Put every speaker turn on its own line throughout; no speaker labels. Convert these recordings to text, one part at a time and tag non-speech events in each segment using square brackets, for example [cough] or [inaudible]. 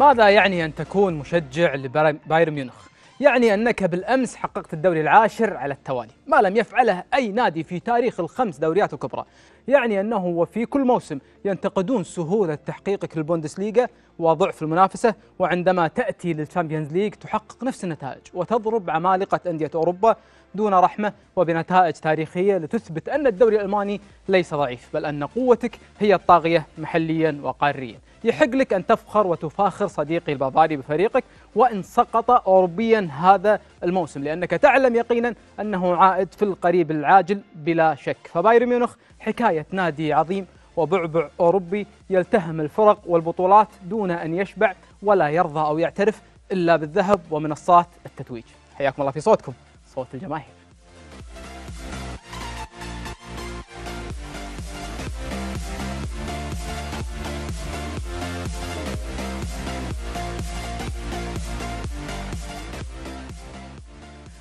ماذا يعني أن تكون مشجع لبايرن ميونخ؟ يعني أنك بالأمس حققت الدوري العاشر على التوالي ما لم يفعله أي نادي في تاريخ الخمس دوريات الكبرى يعني أنه وفي كل موسم ينتقدون سهولة تحقيقك للبوندسليغا وضعف المنافسة وعندما تأتي للشامبيونز ليج تحقق نفس النتائج وتضرب عمالقة أندية أوروبا دون رحمة وبنتائج تاريخية لتثبت أن الدوري الألماني ليس ضعيف بل أن قوتك هي الطاغية محليا وقاريا يحق لك أن تفخر وتفاخر صديقي البافاري بفريقك وإن سقط أوروبيا هذا الموسم لأنك تعلم يقينا أنه عائد في القريب العاجل بلا شك فبايرن ميونخ حكاية نادي عظيم وبعبع أوروبي يلتهم الفرق والبطولات دون أن يشبع ولا يرضى أو يعترف إلا بالذهب ومنصات التتويج حياكم الله في صوتكم Fourth of July.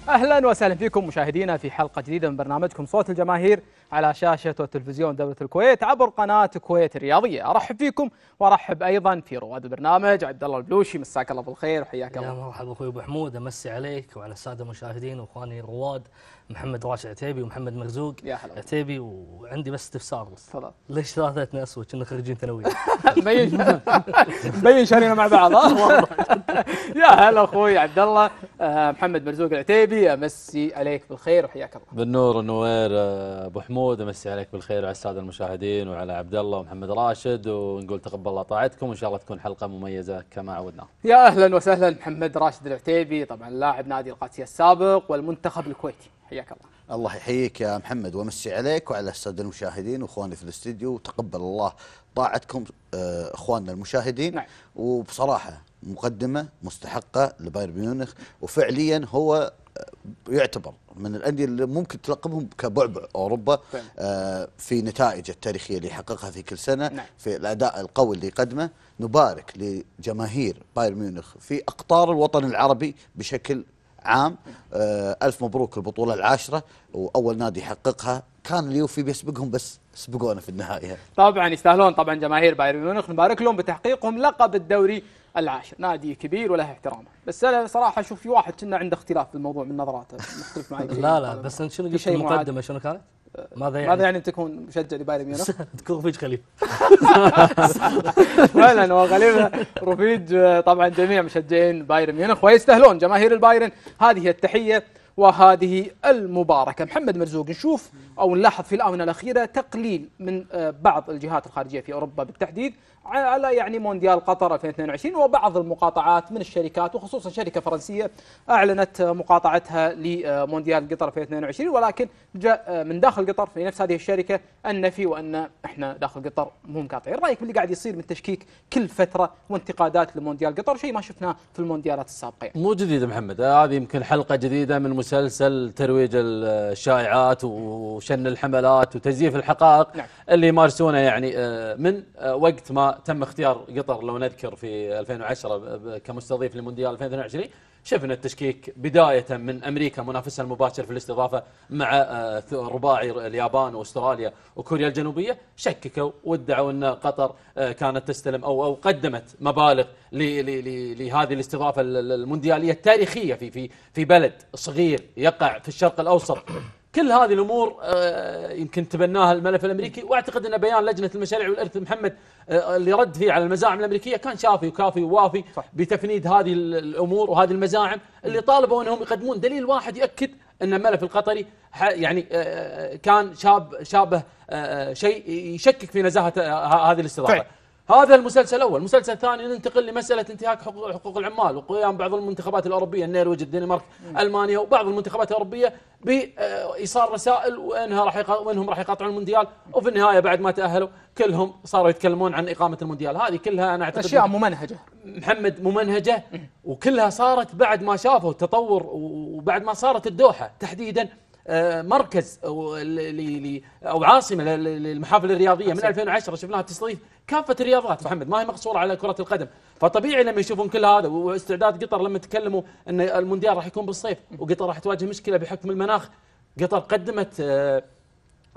اهلا وسهلا فيكم مشاهدينا في حلقه جديده من برنامجكم صوت الجماهير على شاشه وتلفزيون دوله الكويت عبر قناه الكويت الرياضيه، ارحب فيكم وارحب ايضا في رواد البرنامج
عبد الله البلوشي مساك الله بالخير وحياك الله. يا مرحبا اخوي ابو حمود امسي عليك وعلى الساده المشاهدين واخواني رواد محمد راشد عتيبي ومحمد مرزوق يا حلو عتيبي وعندي بس استفسار بس تفضل ليش ثلاثتنا اسود كنا خريجين ثانويه؟ [laughs] بين [laughs] بين شارينا مع بعض والله
[laughs] يا هلا اخوي عبد الله آه، محمد مرزوق العتيبي امسي عليك بالخير وحياك الله
بالنور النوير آه، ابو حمود امسي عليك بالخير وعلى الساده المشاهدين وعلى عبد الله ومحمد راشد ونقول تقبل الله طاعتكم وان شاء الله تكون حلقه مميزه
كما عودنا
يا اهلا وسهلا محمد راشد العتيبي طبعا لاعب نادي القادسيه السابق والمنتخب الكويتي حياك
الله الله يحييك يا محمد ومسي عليك وعلى الساده المشاهدين واخواني في الاستديو وتقبل الله طاعتكم آه، اخواننا المشاهدين نعم. وبصراحه مقدمه مستحقه لبايرن ميونخ وفعليا هو آه، يعتبر من الانديه اللي ممكن تلقبهم كبعبع اوروبا آه في نتائجه التاريخيه اللي يحققها في كل سنه نعم. في الاداء القوي اللي يقدمه نبارك لجماهير بايرن ميونخ في اقطار الوطن العربي بشكل عام آه، ألف مبروك البطولة العاشرة وأول نادي يحققها كان اليوفي بيسبقهم بس سبقونا في النهاية
طبعا يستاهلون طبعا جماهير بايرن ميونخ نبارك لهم بتحقيقهم لقب الدوري العاشر نادي كبير وله احترامه بس انا صراحه اشوف في واحد كنا عنده اختلاف بالموضوع من نظراته مختلف معي لا لا بس انت شنو قلت المقدمه شنو كانت؟
ماذا يعني؟ ماذا يعني تكون مشجع
لبايرن ميونخ؟ [laughs] تكون رفيج خليفه
[laughs] فعلا وغالبا
رفيج طبعا جميع مشجعين بايرن ميونخ ويستهلون جماهير البايرن هذه التحيه وهذه المباركه محمد مرزوق نشوف أو نلاحظ في الآونة الأخيرة تقليل من آه، بعض الجهات الخارجية في أوروبا بالتحديد على يعني مونديال قطر 2022 وبعض المقاطعات من الشركات وخصوصا شركة فرنسية أعلنت آه، مقاطعتها لمونديال قطر 2022 ولكن جاء آه، من داخل قطر في نفس هذه الشركة النفي وأن احنا داخل قطر مو مقاطعين رأيك باللي قاعد يصير من تشكيك كل فترة وانتقادات لمونديال قطر شيء ما شفناه في المونديالات السابقة يعني.
مو جديد محمد هذه آه يمكن حلقة جديدة من مسلسل ترويج الشائعات وش شن الحملات وتزييف الحقائق نعم. اللي يمارسونه يعني آه، من آه، وقت ما تم اختيار قطر لو نذكر في 2010 كمستضيف لمونديال 2022 شفنا التشكيك بداية من أمريكا منافسها المباشر في الاستضافة مع آه، رباعي اليابان وأستراليا وكوريا الجنوبية شككوا وادعوا أن قطر كانت تستلم أو أو قدمت مبالغ لهذه الاستضافة المونديالية التاريخية في في في بلد صغير يقع في الشرق الأوسط كل هذه الامور آه، يمكن تبناها الملف الامريكي واعتقد ان بيان لجنه المشاريع والارث محمد آه، اللي رد فيه على المزاعم الامريكيه كان شافي وكافي ووافي صح. بتفنيد هذه الامور وهذه المزاعم اللي طالبوا انهم يقدمون دليل واحد يؤكد ان الملف القطري يعني آه، كان شاب شابه شيء يشكك في نزاهه هذه الاستضافه طيب. هذا المسلسل الاول، المسلسل الثاني ننتقل لمساله انتهاك حقوق حقوق العمال وقيام بعض المنتخبات الاوروبيه النرويج، الدنمارك، المانيا وبعض المنتخبات الاوروبيه بايصال رسائل وانها راح وانهم راح يقاطعون المونديال وفي النهايه بعد ما تاهلوا كلهم صاروا يتكلمون عن اقامه المونديال، هذه كلها انا اعتقد اشياء ممنهجه محمد ممنهجه وكلها صارت بعد ما شافوا التطور وبعد ما صارت الدوحه تحديدا آه، مركز او عاصمه للمحافل الرياضيه من 2010 شفناها تستضيف كافه الرياضات محمد ما هي مقصوره على كره القدم فطبيعي لما يشوفون كل هذا واستعداد قطر لما تكلموا ان المونديال راح يكون بالصيف وقطر راح تواجه مشكله بحكم المناخ قطر قدمت آه،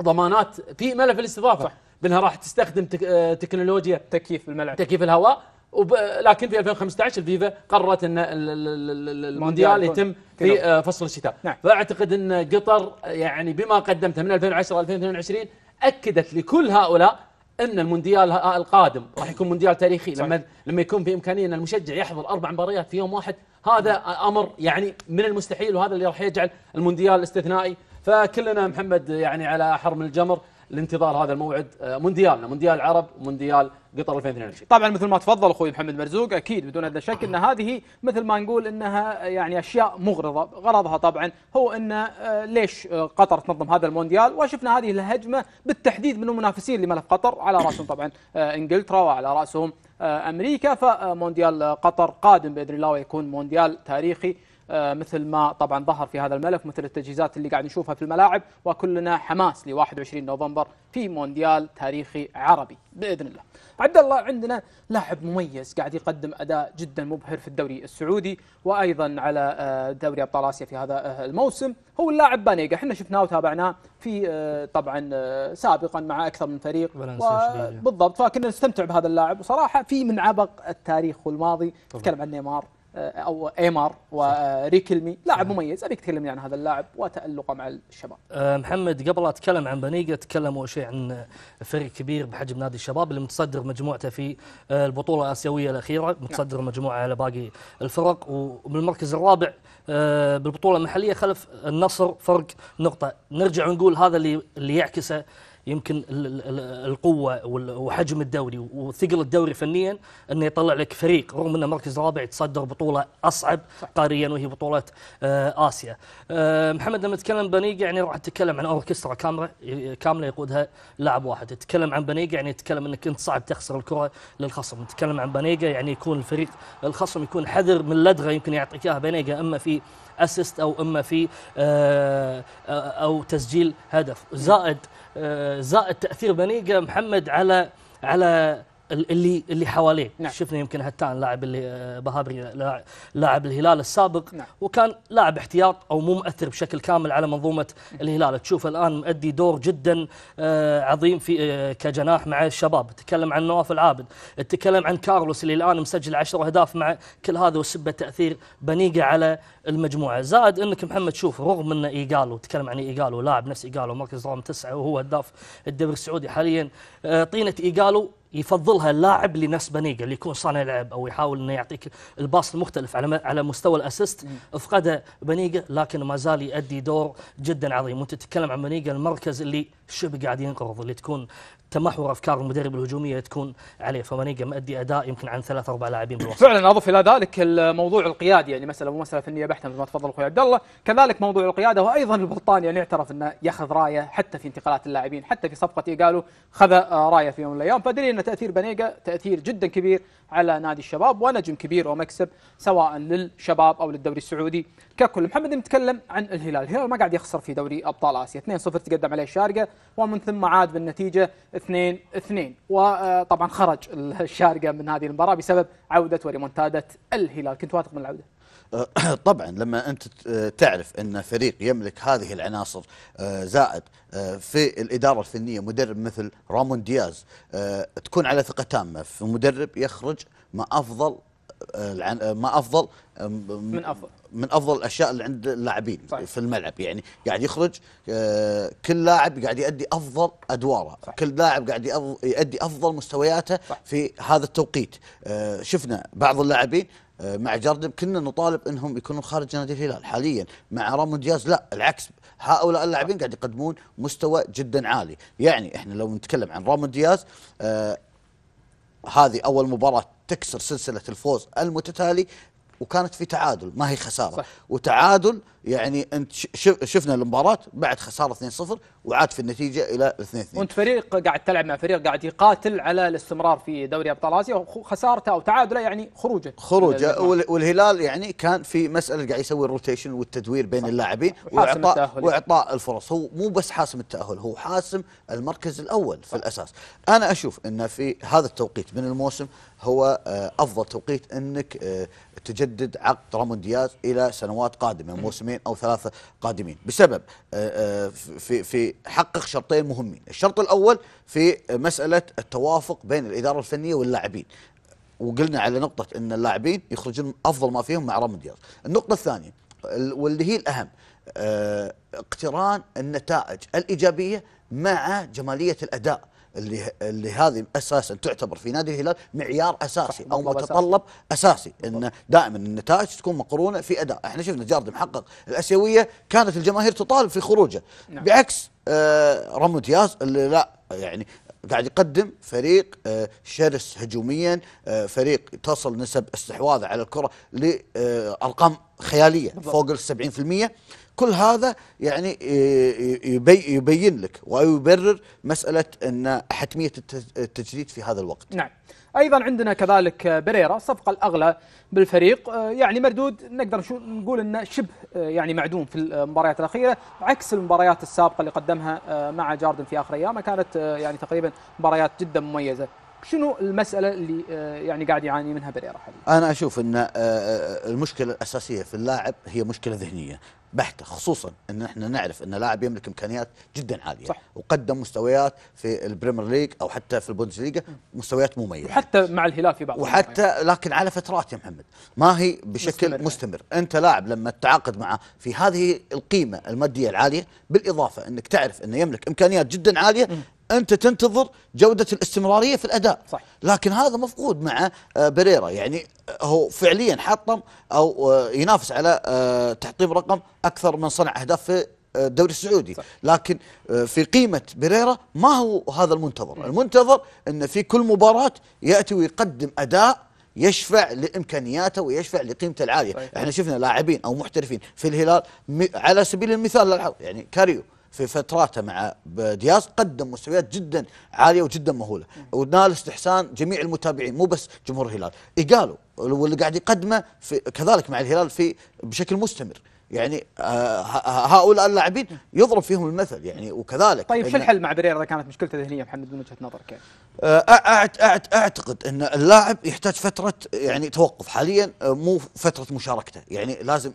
ضمانات في ملف الاستضافه صح. بانها راح تستخدم آه، تكنولوجيا تكييف الملعب تكييف الهواء وب... لكن في 2015 الفيفا قررت ان المونديال يتم في آه، فصل الشتاء نعم. فاعتقد ان قطر يعني بما قدمته من 2010 2022 اكدت لكل هؤلاء ان المونديال آه، القادم راح يكون مونديال تاريخي صحيح. لما لما يكون في امكانيه ان المشجع يحضر اربع مباريات في يوم واحد هذا امر يعني من المستحيل وهذا اللي راح يجعل المونديال استثنائي فكلنا محمد يعني على حرم الجمر لانتظار هذا الموعد مونديالنا آه، مونديال العرب ومونديال قطر 2022
طبعا مثل ما تفضل اخوي محمد مرزوق اكيد بدون ادنى شك ان هذه مثل ما نقول انها آه، يعني اشياء مغرضه غرضها طبعا هو ان آه، ليش قطر تنظم هذا المونديال وشفنا هذه الهجمه بالتحديد من المنافسين لملف قطر على راسهم طبعا انجلترا وعلى راسهم امريكا فمونديال قطر قادم باذن الله ويكون مونديال تاريخي آه، مثل ما طبعا ظهر في هذا الملف مثل التجهيزات اللي قاعد نشوفها في الملاعب وكلنا حماس ل 21 نوفمبر في مونديال تاريخي عربي باذن الله. عبد الله عندنا لاعب مميز قاعد يقدم اداء جدا مبهر في الدوري السعودي وايضا على آه، دوري ابطال اسيا في هذا آه، الموسم هو اللاعب بانيجا احنا شفناه وتابعناه في طبعا سابقا مع اكثر من فريق بالضبط فكنا نستمتع بهذا اللاعب وصراحه في من عبق التاريخ والماضي نتكلم عن نيمار آه، او ايمار وريكلمي آه، لاعب مميز ابيك تكلمني عن هذا اللاعب وتالقه مع الشباب
آه، محمد قبل اتكلم عن بنيقه تكلم اول شيء عن فريق كبير بحجم نادي الشباب اللي متصدر مجموعته في البطوله الاسيويه الاخيره نعم. متصدر مجموعه على باقي الفرق وبالمركز الرابع بالبطوله المحليه خلف النصر فرق نقطه نرجع ونقول هذا اللي اللي يعكسه يمكن القوه وحجم الدوري وثقل الدوري فنيا انه يطلع لك فريق رغم انه مركز رابع يتصدر بطوله اصعب قاريا وهي بطوله آه، اسيا. آه، محمد لما تكلم بنيجا يعني راح تتكلم عن اوركسترا كامله كامله يقودها لاعب واحد، تتكلم عن بنيجا يعني تتكلم انك انت صعب تخسر الكره للخصم، تتكلم عن بنيجا يعني يكون الفريق الخصم يكون حذر من لدغه يمكن يعطيك اياها بنيجا اما في اسيست او اما في آه، آه، او تسجيل هدف زائد آه، زائد تاثير بنيجا محمد على على اللي اللي حواليه نعم. شفنا يمكن هتان لاعب اللي آه، بهابري لاعب الهلال السابق نعم. وكان لاعب احتياط او مو مؤثر بشكل كامل على منظومه الهلال تشوف الان مؤدي دور جدا آه، عظيم في آه، كجناح مع الشباب تكلم عن نواف العابد تكلم عن كارلوس اللي الان مسجل 10 اهداف مع كل هذا وسبه تاثير بنيقه على المجموعه زائد انك محمد شوف رغم ان ايجالو تكلم عن ايجالو لاعب نفس ايجالو مركز رقم تسعه وهو هداف الدوري السعودي حاليا طينه ايجالو يفضلها اللاعب اللي نفس بنيجا اللي يكون صانع لعب او يحاول انه يعطيك الباص المختلف على على مستوى الاسيست افقده بنيجا لكن ما زال يؤدي دور جدا عظيم وانت تتكلم عن بنيجا المركز اللي شبه قاعد ينقرض اللي تكون تمحور افكار المدرب الهجوميه تكون عليه فمانيجا مؤدي اداء يمكن عن ثلاث اربع لاعبين بالوسط
فعلا اضف الى ذلك الموضوع القيادي يعني مساله مو مساله فنيه بحته مثل ما تفضل اخوي عبد الله كذلك موضوع القياده وايضا البلطان يعني اعترف انه ياخذ رايه حتى في انتقالات اللاعبين حتى في صفقته قالوا خذ رايه في يوم من الايام فدليل تأثير بنيجا تأثير جدا كبير على نادي الشباب ونجم كبير ومكسب سواء للشباب أو للدوري السعودي ككل محمد نتكلم عن الهلال الهلال ما قاعد يخسر في دوري أبطال آسيا 2-0 تقدم عليه الشارقة ومن ثم عاد بالنتيجة 2-2 وطبعا آه، خرج [laughs] الشارقة من هذه المباراة بسبب عودة وريمونتادة الهلال كنت واثق من العودة
[clears throat] طبعا لما انت تعرف ان فريق يملك هذه العناصر آه، زائد آه، في الاداره الفنيه مدرب مثل رامون دياز آه، تكون على ثقه تامه في مدرب يخرج ما افضل ما افضل من افضل من افضل الاشياء اللي عند اللاعبين في الملعب يعني قاعد يخرج كل لاعب قاعد يؤدي افضل ادواره صحيح. كل لاعب قاعد يؤدي افضل مستوياته صح. في هذا التوقيت شفنا بعض اللاعبين آه، مع جردب كنا نطالب انهم يكونوا خارج نادي الهلال حاليا مع رامون دياز لا العكس هؤلاء اللاعبين قاعد يقدمون مستوى جدا عالي يعني احنا لو نتكلم عن رامون دياز آه هذه اول مباراه تكسر سلسله الفوز المتتالي وكانت في تعادل ما هي خساره صح. وتعادل يعني انت شفنا المباراه بعد خساره 2-0 وعاد في النتيجه الى 2-2
وانت فريق قاعد تلعب مع فريق قاعد يقاتل على الاستمرار في دوري ابطال اسيا وخسارته او تعادله يعني خروجه خروجه
والهلال يعني كان في مساله قاعد يسوي الروتيشن والتدوير بين صح. اللاعبين واعطاء واعطاء الفرص هو مو بس حاسم التاهل هو حاسم المركز الاول في الاساس انا اشوف ان في هذا التوقيت من الموسم هو آه، افضل توقيت انك آه، تجدد عقد رامون دياز الى سنوات قادمه موسمين او ثلاثه قادمين بسبب آه، في في حقق شرطين مهمين، الشرط الاول في مساله التوافق بين الاداره الفنيه واللاعبين. وقلنا على نقطه ان اللاعبين يخرجون افضل ما فيهم مع رامون دياز. النقطه الثانيه واللي هي الاهم اقتران النتائج الايجابيه مع جماليه الاداء اللي اللي هذه اساسا تعتبر في نادي الهلال معيار اساسي او متطلب اساسي ان دائما النتائج تكون مقرونه في اداء، احنا شفنا جارد محقق الاسيويه كانت الجماهير تطالب في خروجه نعم. بعكس آه رامو دياز اللي لا يعني قاعد يقدم فريق آه، شرس هجوميا آه، فريق تصل نسب استحواذه على الكره لارقام خياليه بالضبط. فوق ال 70% كل هذا يعني آه، آه، يبي يبين لك ويبرر مسألة أن حتمية التجديد في هذا الوقت
نعم ايضا عندنا كذلك بريرا الصفقه الاغلى بالفريق آه، يعني مردود نقدر نقول انه شبه يعني معدوم في المباريات الاخيره عكس المباريات السابقه اللي قدمها مع جاردن في اخر ايامه كانت يعني تقريبا مباريات جدا مميزه شنو المساله اللي يعني قاعد يعاني منها بريرا حاليا؟
انا اشوف ان المشكله الاساسيه في اللاعب هي مشكله ذهنيه، بحته خصوصا ان احنا نعرف ان لاعب يملك امكانيات جدا عاليه صح. وقدم مستويات في البريمير ليج او حتى في البوندسليغا مستويات مميزه وحتى مع الهلال في بعض وحتى لكن على فترات يا محمد ما هي بشكل مستمر, مستمر. انت لاعب لما تتعاقد معه في هذه القيمه الماديه العاليه بالاضافه انك تعرف انه يملك امكانيات جدا عاليه انت تنتظر جوده الاستمراريه في الاداء صح. لكن هذا مفقود مع آه، بريرا يعني آه، هو فعليا حطم او آه، ينافس على تحطيم رقم اكثر من صنع اهداف في الدوري السعودي صح. لكن في قيمه بريرا ما هو هذا المنتظر م. المنتظر انه في كل مباراه ياتي ويقدم اداء يشفع لامكانياته ويشفع لقيمته العاليه صحيح. احنا شفنا لاعبين او محترفين في الهلال على سبيل المثال يعني كاريو في فتراته مع دياز قدم مستويات جدا عاليه وجدا مهوله ونال استحسان جميع المتابعين مو بس جمهور الهلال قالوا واللي قاعد يقدمه في كذلك مع الهلال في بشكل مستمر يعني آه، هؤلاء اللاعبين يضرب فيهم المثل يعني وكذلك طيب شو الحل مع بريرا اذا كانت مشكلته ذهنيه محمد
من
وجهه نظرك يعني؟
آه، اعتقد ان اللاعب يحتاج فتره يعني توقف حاليا آه، مو فتره مشاركته يعني لازم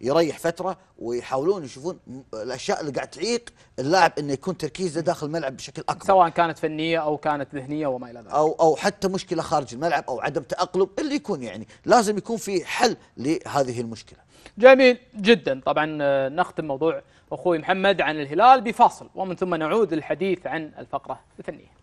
يريح فتره ويحاولون يشوفون الاشياء اللي قاعد تعيق اللاعب انه يكون تركيزه داخل الملعب بشكل اكبر سواء كانت فنيه او كانت ذهنيه وما الى ذلك او او حتى مشكله خارج الملعب او عدم تاقلم اللي يكون يعني لازم يكون في حل لهذه المشكله جميل جدا طبعا آه، نختم
موضوع أخوي محمد عن الهلال بفاصل ومن ثم نعود للحديث عن الفقرة الفنية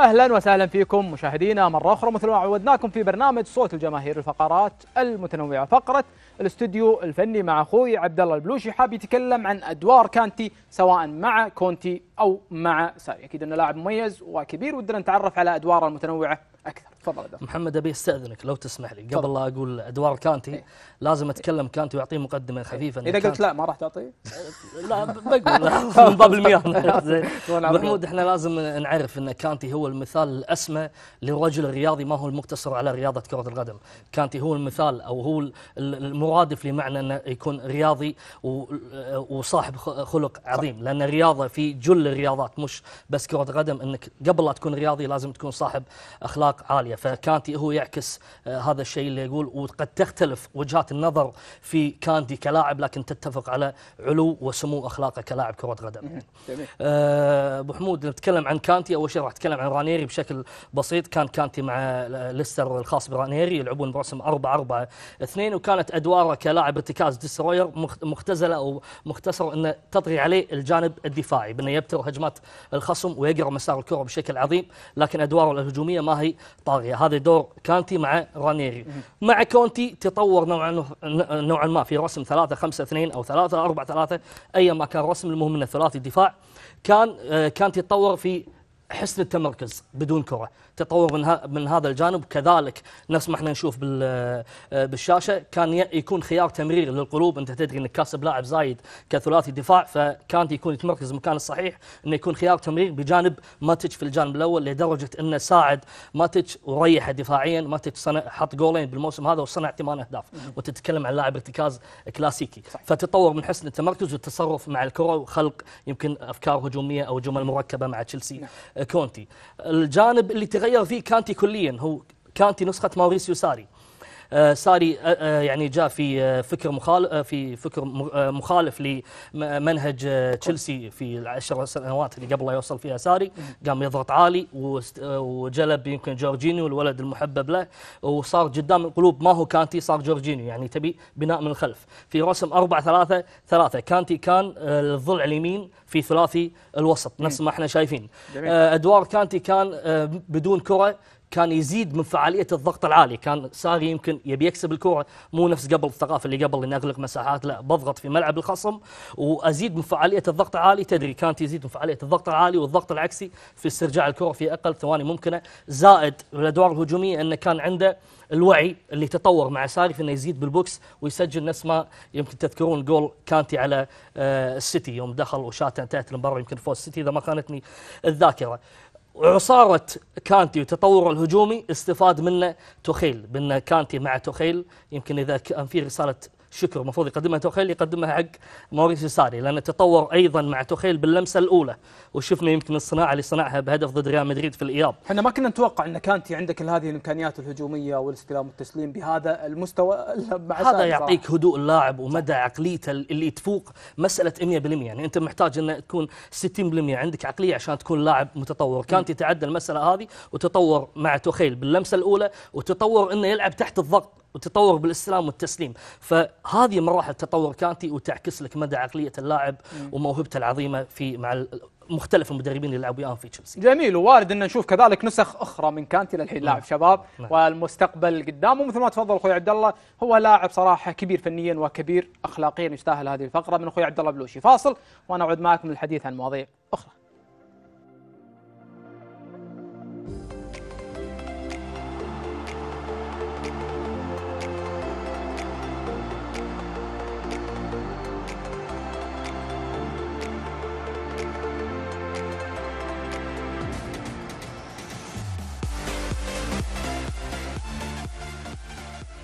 اهلا وسهلا فيكم مشاهدينا مره اخرى مثل ما عودناكم في برنامج صوت الجماهير الفقرات المتنوعه فقره الاستوديو الفني مع اخوي عبد الله البلوشي حاب يتكلم عن ادوار كانتي سواء مع كونتي او مع ساري اكيد انه لاعب مميز وكبير ودنا نتعرف على ادواره المتنوعه اكثر تفضل
محمد ابي استاذنك لو تسمح لي قبل لا اقول ادوار كانتي إيه. لازم اتكلم كانتي واعطيه مقدمه خفيفه اذا قلت لا ما راح تعطيه [laughs] لا بقول [laughs] من باب المياه [laughs] زين نعم. محمود احنا لازم نعرف ان كانتي هو المثال الاسمى للرجل الرياضي ما هو المقتصر على رياضه كره القدم كانتي هو المثال او هو المرادف لمعنى انه يكون رياضي وصاحب خلق عظيم لان الرياضه في جل الرياضات مش بس كرة قدم انك قبل لا تكون رياضي لازم تكون صاحب اخلاق عاليه فكانتي هو يعكس آه، هذا الشيء اللي يقول وقد تختلف وجهات النظر في كانتي كلاعب لكن تتفق على علو وسمو اخلاقه كلاعب كرة قدم آه، ابو حمود نتكلم عن كانتي اول شيء راح اتكلم عن رانيري بشكل بسيط كان كانتي مع ليستر الخاص برانيري يلعبون برسم 4 4 2 وكانت ادواره كلاعب ارتكاز ديستروير مختزله او مختصر انه تطغي عليه الجانب الدفاعي بانه يبتر يكسر هجمات الخصم ويقرا مسار الكره بشكل عظيم لكن ادواره الهجوميه ما هي طاغيه هذا دور كانتي مع رانيري مع كونتي تطور نوعا نوعا ما في رسم 3 5 2 او 3 4 3 ايا ما كان رسم المهم انه ثلاثي الدفاع كان آه، كانتي تطور في حسن التمركز بدون كره تطور من, من هذا الجانب كذلك نفس ما احنا نشوف بالشاشه كان يكون خيار تمرير للقلوب انت تدري انك كاسب لاعب زايد كثلاثي دفاع فكان يكون يتمركز المكان الصحيح انه يكون خيار تمرير بجانب ماتش في الجانب الاول لدرجه انه ساعد ماتش وريحه دفاعيا ماتش صنع حط جولين بالموسم هذا وصنع ثمان اهداف وتتكلم عن لاعب ارتكاز كلاسيكي صحيح. فتطور من حسن التمركز والتصرف مع الكره وخلق يمكن افكار هجوميه او جمل مركبه مع تشيلسي نعم. كونتي الجانب اللي تغير تغير فيه كانتي كليا هو كانتي نسخة ماوريسيو ساري آه، ساري آه، آه، يعني جاء في فكر مخالف في فكر مخالف لمنهج تشيلسي في العشر سنوات اللي قبل لا يوصل فيها ساري قام يضغط عالي وجلب يمكن جورجينيو الولد المحبب له وصار قدام القلوب ما هو كانتي صار جورجينيو يعني تبي بناء من الخلف في رسم 4 3 3 كانتي كان الضلع اليمين في ثلاثي الوسط نفس ما احنا شايفين ادوار كانتي كان بدون كره كان يزيد من فعاليه الضغط العالي كان ساري يمكن يبي يكسب الكوره مو نفس قبل الثقافه اللي قبل اني اغلق مساحات لا بضغط في ملعب الخصم وازيد من فعاليه الضغط العالي تدري كانت يزيد من فعاليه الضغط العالي والضغط العكسي في استرجاع الكره في اقل ثواني ممكنه زائد الادوار الهجوميه انه كان عنده الوعي اللي تطور مع ساري في انه يزيد بالبوكس ويسجل نفس ما يمكن تذكرون جول كانتي على آه، السيتي يوم دخل وشات انتهت المباراه يمكن فوز السيتي اذا ما خانتني الذاكره وعصارة كانتي وتطوره الهجومي استفاد منه توخيل بأن كانتي مع توخيل يمكن إذا كان في رسالة شكر المفروض يقدمها توخيل يقدمها حق موريسيو ساري لأنه تطور أيضا مع توخيل باللمسة الأولى وشفنا يمكن الصناعة اللي صنعها بهدف ضد ريال مدريد في الإياب احنا ما كنا نتوقع أن كانتي عندك كل هذه الإمكانيات الهجومية والاستلام والتسليم
بهذا المستوى مع هذا يعطيك
هدوء اللاعب ومدى عقليته اللي تفوق مسألة 100% يعني أنت محتاج أن تكون 60% عندك عقلية عشان تكون لاعب متطور كانتي تعدى المسألة هذه وتطور مع توخيل باللمسة الأولى وتطور أنه يلعب تحت الضغط وتطور بالاستلام والتسليم فهذه مراحل تطور كانتي وتعكس لك مدى عقليه اللاعب وموهبته العظيمه في مع مختلف المدربين اللي لعبوا وياهم في تشيلسي. جميل ووارد ان نشوف كذلك نسخ اخرى من كانتي للحين لاعب نعم. شباب مم. نعم. والمستقبل قدامه مثل ما تفضل
اخوي عبد الله هو لاعب صراحه كبير فنيا وكبير اخلاقيا يستاهل هذه الفقره من اخوي عبد الله بلوشي فاصل وانا اعود معكم للحديث عن مواضيع اخرى.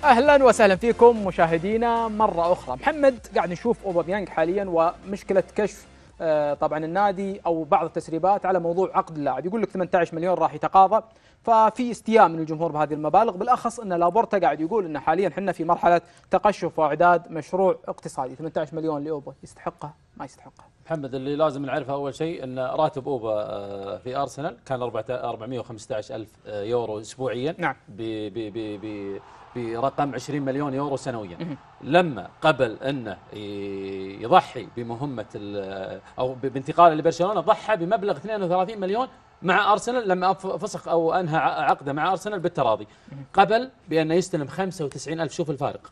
اهلا وسهلا فيكم مشاهدينا مره اخرى محمد قاعد نشوف اوباميانغ حاليا ومشكله كشف آه، طبعا النادي او بعض التسريبات على موضوع عقد اللاعب يقول لك 18 مليون راح يتقاضى ففي استياء من الجمهور بهذه المبالغ بالاخص ان لابورتا قاعد يقول ان حاليا احنا في مرحله تقشف واعداد مشروع اقتصادي 18 مليون لاوبا يستحقه ما يستحقه
محمد اللي لازم نعرفه اول شيء ان راتب اوبا آه، في ارسنال كان 415 الف آه، يورو اسبوعيا نعم ب ب ب برقم 20 مليون يورو سنويا لما قبل انه يضحي بمهمه او بانتقاله لبرشلونه ضحى بمبلغ 32 مليون مع ارسنال لما فسخ او انهى عقده مع ارسنال بالتراضي قبل بانه يستلم 95000 شوف الفارق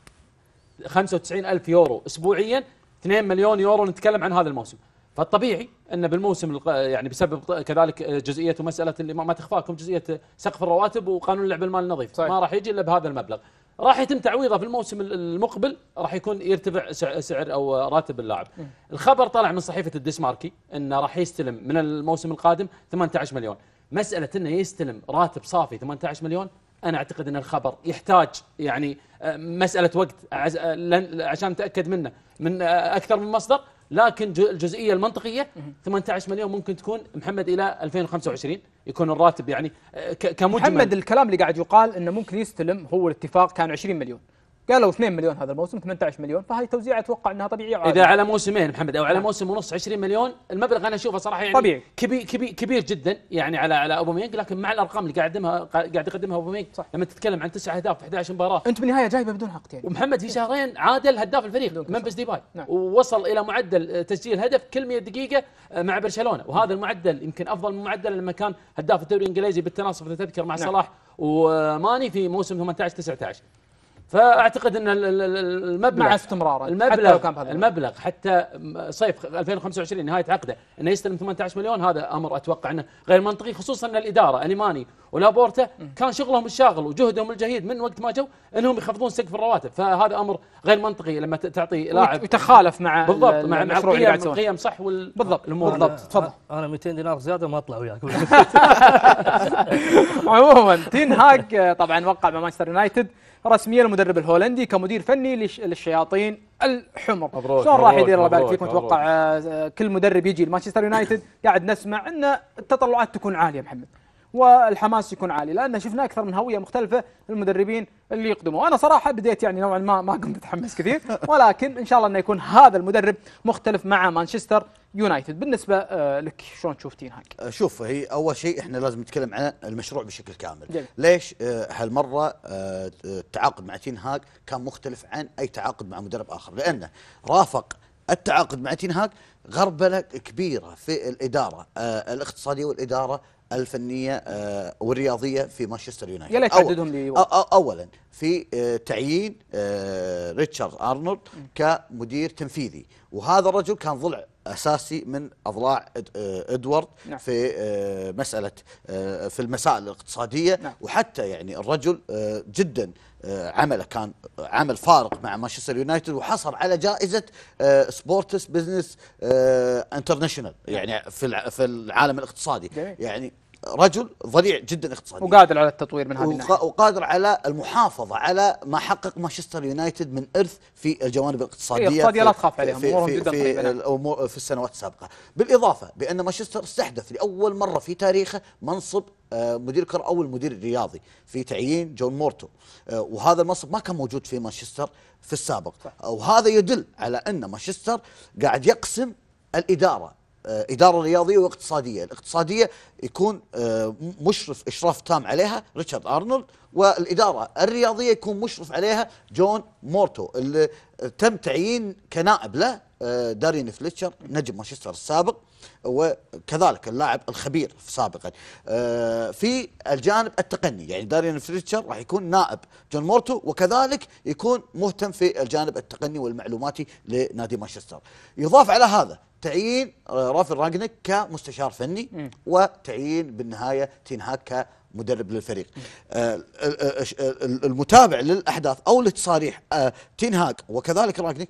95000 يورو اسبوعيا 2 مليون يورو نتكلم عن هذا الموسم فالطبيعي ان بالموسم يعني بسبب كذلك جزئيه ومساله اللي ما تخفاكم جزئيه سقف الرواتب وقانون اللعب المال النظيف صحيح. ما راح يجي الا بهذا المبلغ راح يتم تعويضه في الموسم المقبل راح يكون يرتفع سعر او راتب اللاعب الخبر طلع من صحيفه الدسماركي انه راح يستلم من الموسم القادم 18 مليون مساله انه يستلم راتب صافي 18 مليون انا اعتقد ان الخبر يحتاج يعني آه، مساله وقت آه، عشان نتاكد منه من آه، اكثر من مصدر لكن الجزئيه المنطقيه 18 مليون ممكن تكون محمد الى 2025 يكون الراتب يعني آه، كمجمل محمد الكلام اللي قاعد يقال انه ممكن يستلم هو الاتفاق كان 20
مليون قالوا 2 مليون هذا الموسم 18 مليون فهذه توزيع اتوقع انها طبيعيه وعادية. اذا على
موسمين محمد او على موسم ونص 20 مليون المبلغ انا اشوفه صراحه يعني طبيعي كبير كبير كبير جدا يعني على على اوباميانج لكن مع الارقام اللي قاعد يقدمها قاعد يقدمها اوباميانج لما تتكلم عن تسع اهداف في 11 مباراه انت بالنهايه جايبه بدون يعني ومحمد في شهرين عادل هداف الفريق منفس ديباي نعم. ووصل الى معدل آه، تسجيل هدف كل 100 دقيقه آه، مع برشلونه وهذا المعدل يمكن افضل من معدل لما كان هداف الدوري الانجليزي بالتناصف تذكر مع نعم. صلاح وماني في موسم 18 19 فاعتقد ان المبلغ مع استمرار المبلغ حتى المبلغ حتى صيف 2025 نهايه عقده انه يستلم 18 مليون هذا امر اتوقع انه غير منطقي خصوصا ان الاداره اليماني ولابورتا كان شغلهم الشاغل وجهدهم الجهيد من وقت ما جو انهم يخفضون سقف الرواتب فهذا امر غير منطقي لما تعطي لاعب يتخالف مع بالضبط مع مع القيم, القيم
صح وال بالضبط الامور بالضبط تفضل انا 200 دينار زياده ما اطلع وياك
[laughs]
[laughs] عموما تين هاج طبعا وقع مع مانشستر يونايتد رسميا المدرب الهولندي كمدير فني للشياطين الحمر مبروك شلون راح يدير الله يبارك فيك متوقع كل مدرب يجي لمانشستر يونايتد قاعد نسمع ان التطلعات تكون عاليه محمد والحماس يكون عالي لان شفنا اكثر من هويه مختلفه للمدربين اللي يقدموا وانا صراحه بديت يعني نوعا ما ما كنت متحمس كثير [laughs] ولكن ان شاء الله انه يكون هذا المدرب مختلف مع مانشستر يونايتد بالنسبه آه، لك شلون تشوف تين هاك
آه، شوف هي اول شيء احنا لازم نتكلم عن المشروع بشكل كامل جميل. ليش آه، هالمره التعاقد مع تين هاك كان مختلف عن اي تعاقد مع مدرب اخر لانه رافق التعاقد مع تين هاك غربله كبيره في الاداره الاقتصاديه والاداره الفنيه آه، والرياضيه في مانشستر يونايتد يا تحددهم لي اولا في آه، تعيين آه، ريتشارد ارنولد كمدير تنفيذي وهذا الرجل كان ضلع اساسي من اضلاع ادوارد نعم. في مساله في المسائل الاقتصاديه نعم. وحتى يعني الرجل جدا عمله كان عمل فارق مع مانشستر يونايتد وحصل على جائزه سبورتس بزنس انترناشونال يعني في في العالم الاقتصادي جميل. يعني رجل ضليع جدا اقتصاديا وقادر على التطوير من هذه الناحيه وقادر على المحافظه على ما حقق مانشستر يونايتد من ارث في الجوانب الاقتصاديه الاقتصاديه إيه، لا تخاف عليهم امورهم جدا في, في نعم. الامور في السنوات السابقه بالاضافه بان مانشستر استحدث لاول مره في تاريخه منصب آه، مدير كرة أو المدير الرياضي في تعيين جون مورتو آه، وهذا المنصب ما كان موجود في مانشستر في السابق وهذا يدل على أن مانشستر قاعد يقسم الإدارة آه، إدارة رياضية واقتصادية الاقتصادية يكون آه، مشرف إشراف تام عليها ريتشارد أرنولد والإدارة الرياضية يكون مشرف عليها جون مورتو اللي تم تعيين كنائب له آه، دارين فليتشر نجم مانشستر السابق وكذلك اللاعب الخبير سابقا في الجانب التقني يعني دارين فليتشر راح يكون نائب جون مورتو وكذلك يكون مهتم في الجانب التقني والمعلوماتي لنادي مانشستر يضاف على هذا تعيين آه، رافي راجنك كمستشار فني م. وتعيين بالنهايه تنهاك كمدرب للفريق آه, آه،, آه، المتابع للاحداث او لتصاريح آه تنهاك وكذلك راجنك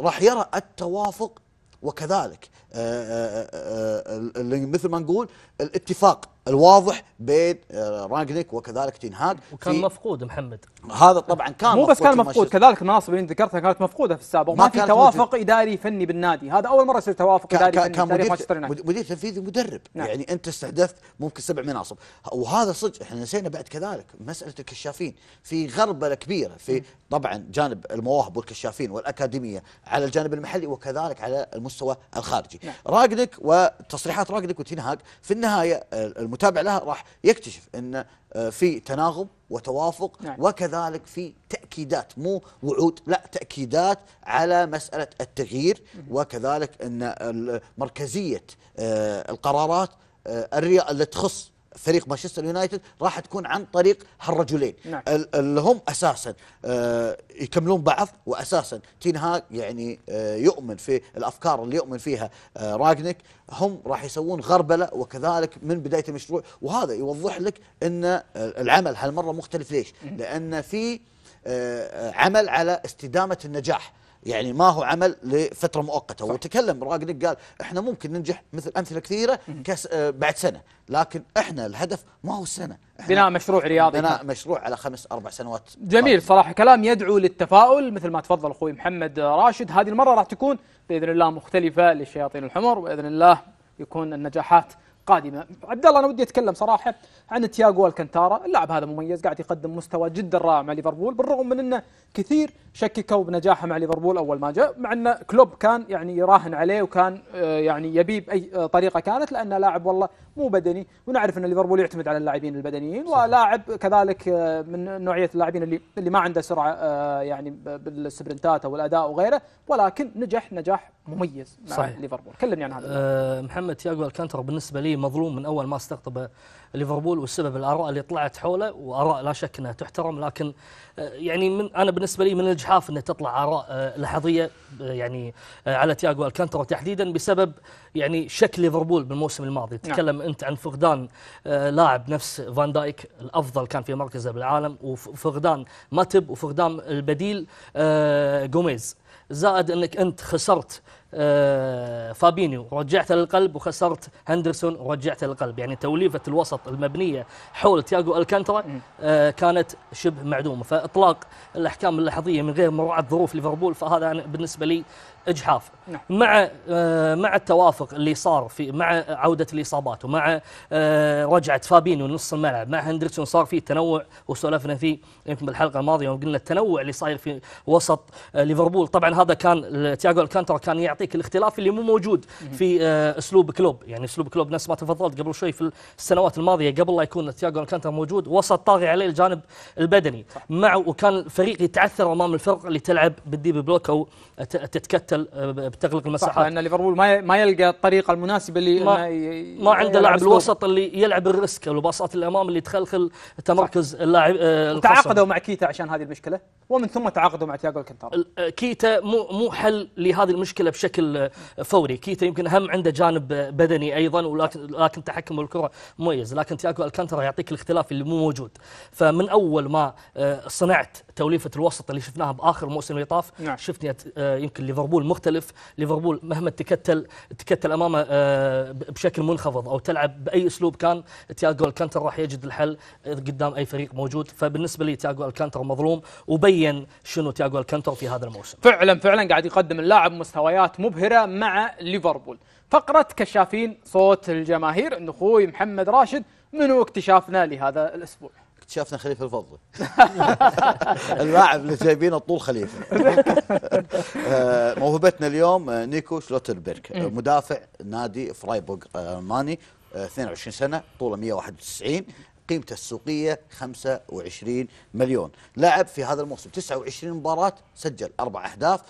راح يرى التوافق وكذلك آه مثل ما نقول الاتفاق الواضح بين آه، راجنيك وكذلك تنهاج وكان
مفقود محمد
هذا طبعا كان مو بس كان مفقود كذلك المناصب اللي ذكرتها كانت مفقوده في السابق ما, ما في توافق موجود. اداري فني بالنادي هذا اول مره يصير توافق اداري فني كان مدير, مدير تنفيذي مدرب نعم. يعني انت استهدفت ممكن سبع مناصب وهذا صدق احنا نسينا بعد كذلك مساله الكشافين في غربله كبيره في م. طبعا جانب المواهب والكشافين والاكاديميه على الجانب المحلي وكذلك على المستوى الخارجي نعم. راجنيك وتصريحات راجنيك وتنهاج في النهايه المتابع لها راح يكتشف ان آه، في تناغم وتوافق نعم. وكذلك في تاكيدات مو وعود لا تاكيدات على مساله التغيير وكذلك ان مركزيه آه، القرارات آه، اللي تخص فريق مانشستر يونايتد راح تكون عن طريق هالرجلين نعم. اللي هم اساسا آه، يكملون بعض واساسا تين هاج يعني آه، يؤمن في الافكار اللي يؤمن فيها آه، راجنيك هم راح يسوون غربله وكذلك من بدايه المشروع وهذا يوضح لك ان العمل هالمره مختلف ليش؟ لان في عمل على استدامه النجاح يعني ما هو عمل لفتره مؤقته صح. وتكلم راقد قال احنا ممكن ننجح مثل امثله كثيره كس آه، بعد سنه لكن احنا الهدف ما هو السنه بناء مشروع رياضي بناء مشروع على خمس اربع سنوات
جميل طيب. صراحه كلام يدعو للتفاؤل مثل ما تفضل اخوي محمد راشد هذه المره راح تكون باذن الله مختلفه للشياطين الحمر باذن الله يكون النجاحات القادمه عبد الله انا ودي اتكلم صراحه عن تياغو الكنتارا اللاعب هذا مميز قاعد يقدم مستوى جدا رائع مع ليفربول بالرغم من انه كثير شككوا بنجاحه مع ليفربول اول ما جاء مع ان كلوب كان يعني يراهن عليه وكان آه، يعني يبيه باي آه، طريقه كانت لانه لاعب والله مو بدني ونعرف ان ليفربول يعتمد على اللاعبين البدنيين ولاعب كذلك آه، من نوعيه اللاعبين اللي اللي ما عنده سرعه آه، يعني بالسبرنتات او الاداء وغيره ولكن نجح نجاح مميز مع صحيح.
ليفربول كلمني عن هذا أه محمد تياغو الكانتر بالنسبه لي مظلوم من اول ما استقطب ليفربول والسبب الاراء اللي طلعت حوله واراء لا شك انها تحترم لكن آه، يعني من انا بالنسبه لي من الجحاف انه تطلع اراء لحظيه يعني على تياغو الكانتر تحديدا بسبب يعني شكل ليفربول بالموسم الماضي نعم. انت عن فقدان آه، لاعب نفس فان دايك الافضل كان في مركزه بالعالم وفقدان ماتب وفقدان البديل آه، جوميز زائد انك انت خسرت آه، فابينيو رجعته للقلب وخسرت هندرسون رجعت للقلب يعني توليفة الوسط المبنية حول تياغو الكانترا آه، كانت شبه معدومة فإطلاق الأحكام اللحظية من غير مراعاة ظروف ليفربول فهذا أنا بالنسبة لي إجحاف نعم. مع آه، مع التوافق اللي صار في مع عودة الإصابات ومع رجعة فابينيو نص الملعب مع هندرسون صار فيه تنوع وسولفنا فيه يمكن بالحلقة الماضية وقلنا التنوع اللي صاير في وسط ليفربول طبعا هذا كان تياغو الكانترا كان يعطي يعطيك الاختلاف اللي مو موجود في آه، اسلوب كلوب يعني اسلوب كلوب نفس ما تفضلت قبل شوي في السنوات الماضيه قبل لا يكون تياجو كانتا موجود وسط طاغي عليه الجانب البدني صح. مع وكان الفريق يتعثر امام الفرق اللي تلعب بالديب بلوك او تتكتل آه، بتغلق المساحات صح لان ليفربول ما ما يلقى الطريقه المناسبه اللي ما, ما عنده لاعب الوسط اللي يلعب الريسك الباصات الامام اللي تخلخل تمركز اللاعب آه، تعاقدوا مع كيتا عشان هذه المشكله ومن ثم تعاقدوا مع تياجو الكنتار كيتا مو مو حل لهذه المشكله بشكل بشكل فوري كيتا يمكن هم عنده جانب بدني ايضا ولكن لكن تحكم الكره مميز لكن تياكو الكانترا يعطيك الاختلاف اللي مو موجود فمن اول ما آه، صنعت توليفه الوسط اللي شفناها باخر موسم اللي طاف نعم. شفنا آه، يمكن ليفربول مختلف ليفربول مهما تكتل تكتل امامه آه، بشكل منخفض او تلعب باي اسلوب كان تياجو الكانتر راح يجد الحل آه، قدام اي فريق موجود فبالنسبه لي تياجو الكانتر مظلوم وبين شنو تياجو الكانتر في هذا الموسم
فعلا فعلا قاعد يقدم اللاعب مستويات مبهره مع ليفربول فقرة كشافين صوت الجماهير أن أخوي محمد راشد منو اكتشافنا لهذا الأسبوع
اكتشفنا خليفه الفضل [laughs] اللاعب اللي جايبينه طول خليفه [laughs] آه، موهبتنا اليوم آه، نيكو شلوتربرك مدافع نادي فرايبورغ آه، الماني 22 سنه طوله 191 قيمته السوقية 25 مليون لعب في هذا الموسم 29 مباراة سجل أربع أهداف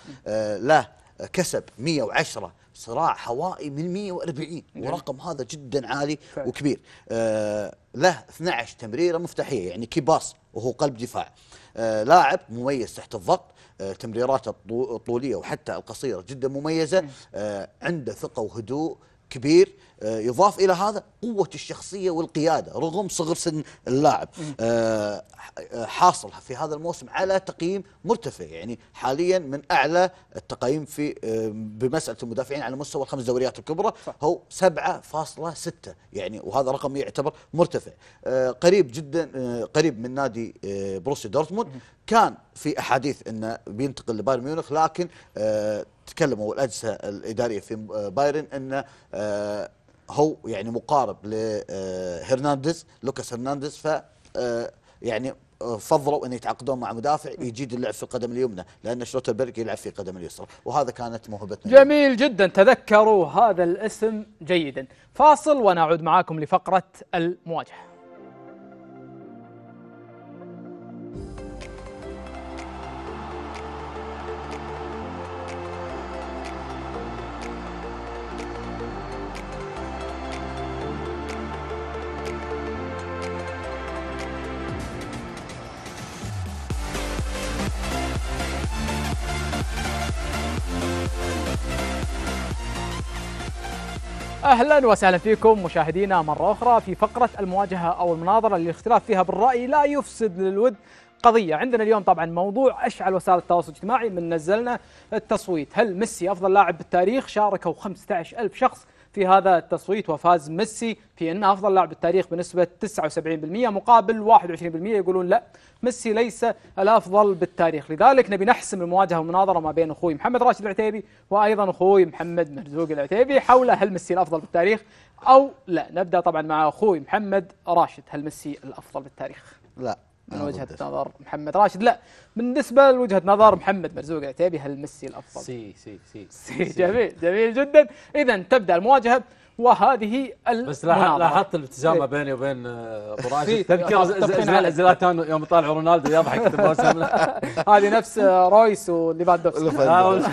له كسب 110 صراع هوائي من 140 نعم. ورقم هذا جدا عالي فعلا. وكبير آه له 12 تمريره مفتاحيه يعني كيباس وهو قلب دفاع آه لاعب مميز تحت الضغط آه تمريراته الطوليه وحتى القصيره جدا مميزه نعم. آه عنده ثقه وهدوء كبير آه، يضاف الى هذا قوه الشخصيه والقياده رغم صغر سن اللاعب آه، آه، حاصل في هذا الموسم على تقييم مرتفع يعني حاليا من اعلى التقييم في بمساله المدافعين على مستوى الخمس دوريات الكبرى هو 7.6 يعني وهذا رقم يعتبر مرتفع قريب جدا قريب من نادي بروسيا دورتموند كان في احاديث انه بينتقل لبايرن ميونخ لكن تكلموا الاجهزه الاداريه في بايرن انه هو يعني مقارب لهرنانديز آه، لوكاس هرنانديز ف آه، يعني آه، فضلوا ان يتعاقدون مع مدافع يجيد اللعب في القدم اليمنى لان شلوتربرج يلعب في قدم اليسرى وهذا كانت موهبتنا
جميل جدا تذكروا هذا الاسم جيدا فاصل ونعود معاكم لفقره المواجهه اهلا وسهلا فيكم مشاهدينا مره اخرى في فقره المواجهه او المناظره اللي الاختلاف فيها بالراي لا يفسد للود قضيه، عندنا اليوم طبعا موضوع اشعل وسائل التواصل الاجتماعي من نزلنا التصويت، هل ميسي افضل لاعب بالتاريخ؟ شاركوا 15000 شخص في هذا التصويت وفاز ميسي في أنه أفضل لاعب بالتاريخ بنسبة 79% مقابل 21% يقولون لا ميسي ليس الأفضل بالتاريخ لذلك نبي نحسم المواجهة والمناظرة ما بين أخوي محمد راشد العتيبي وأيضا أخوي محمد مرزوق العتيبي حول هل ميسي الأفضل بالتاريخ أو لا نبدأ طبعا مع أخوي محمد راشد هل ميسي الأفضل بالتاريخ لا من آه، وجهه دفع. نظر محمد راشد لا بالنسبه لوجهه نظر محمد مرزوق العتيبي هل ميسي الافضل؟ سي
سي سي, [laughs] سي, سي. جميل
جميل جدا اذا تبدا المواجهه وهذه بس لاحظت الابتسامه إيه.
بيني وبين آه، ابو [laughs] راشد تذكر زلاتان يوم طالع رونالدو يضحك [laughs] هذه نفس
آه، رويس وليفاندوفسكي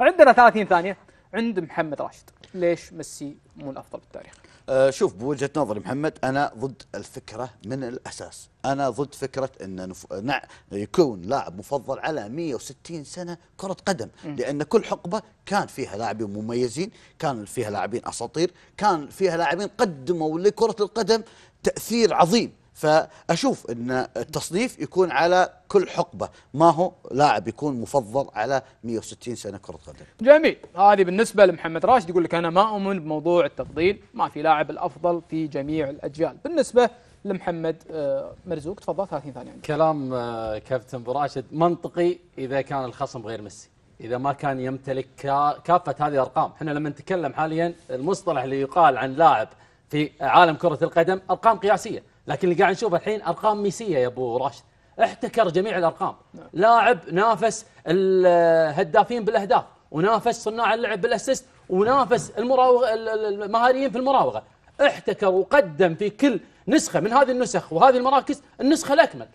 عندنا 30 ثانيه عند محمد راشد ليش ميسي مو الافضل بالتاريخ؟
آه، شوف بوجهه نظري محمد انا ضد الفكره من الاساس انا ضد فكره ان نف... نع... يكون لاعب مفضل على 160 سنه كره قدم م. لان كل حقبه كان فيها لاعبين مميزين كان فيها لاعبين اساطير كان فيها لاعبين قدموا لكره القدم تاثير عظيم فأشوف أن التصنيف يكون على كل حقبة ما هو لاعب يكون مفضل على 160 سنة كرة قدم
جميل هذه بالنسبة لمحمد راشد يقول لك أنا ما أؤمن بموضوع التفضيل ما في لاعب الأفضل في جميع الأجيال بالنسبة لمحمد آه، مرزوق تفضل 30 ثانية عندي.
كلام آه، كابتن براشد منطقي إذا كان الخصم غير ميسي إذا ما كان يمتلك كافة هذه الأرقام احنا لما نتكلم حاليا المصطلح اللي يقال عن لاعب في عالم كرة القدم أرقام قياسية لكن اللي قاعد نشوف الحين ارقام ميسيه يا ابو راشد احتكر جميع الارقام لاعب نافس الهدافين بالاهداف ونافس صناع اللعب بالاسيست ونافس المراوغ المهاريين في المراوغه احتكر وقدم في كل نسخه من هذه النسخ وهذه المراكز النسخه الاكمل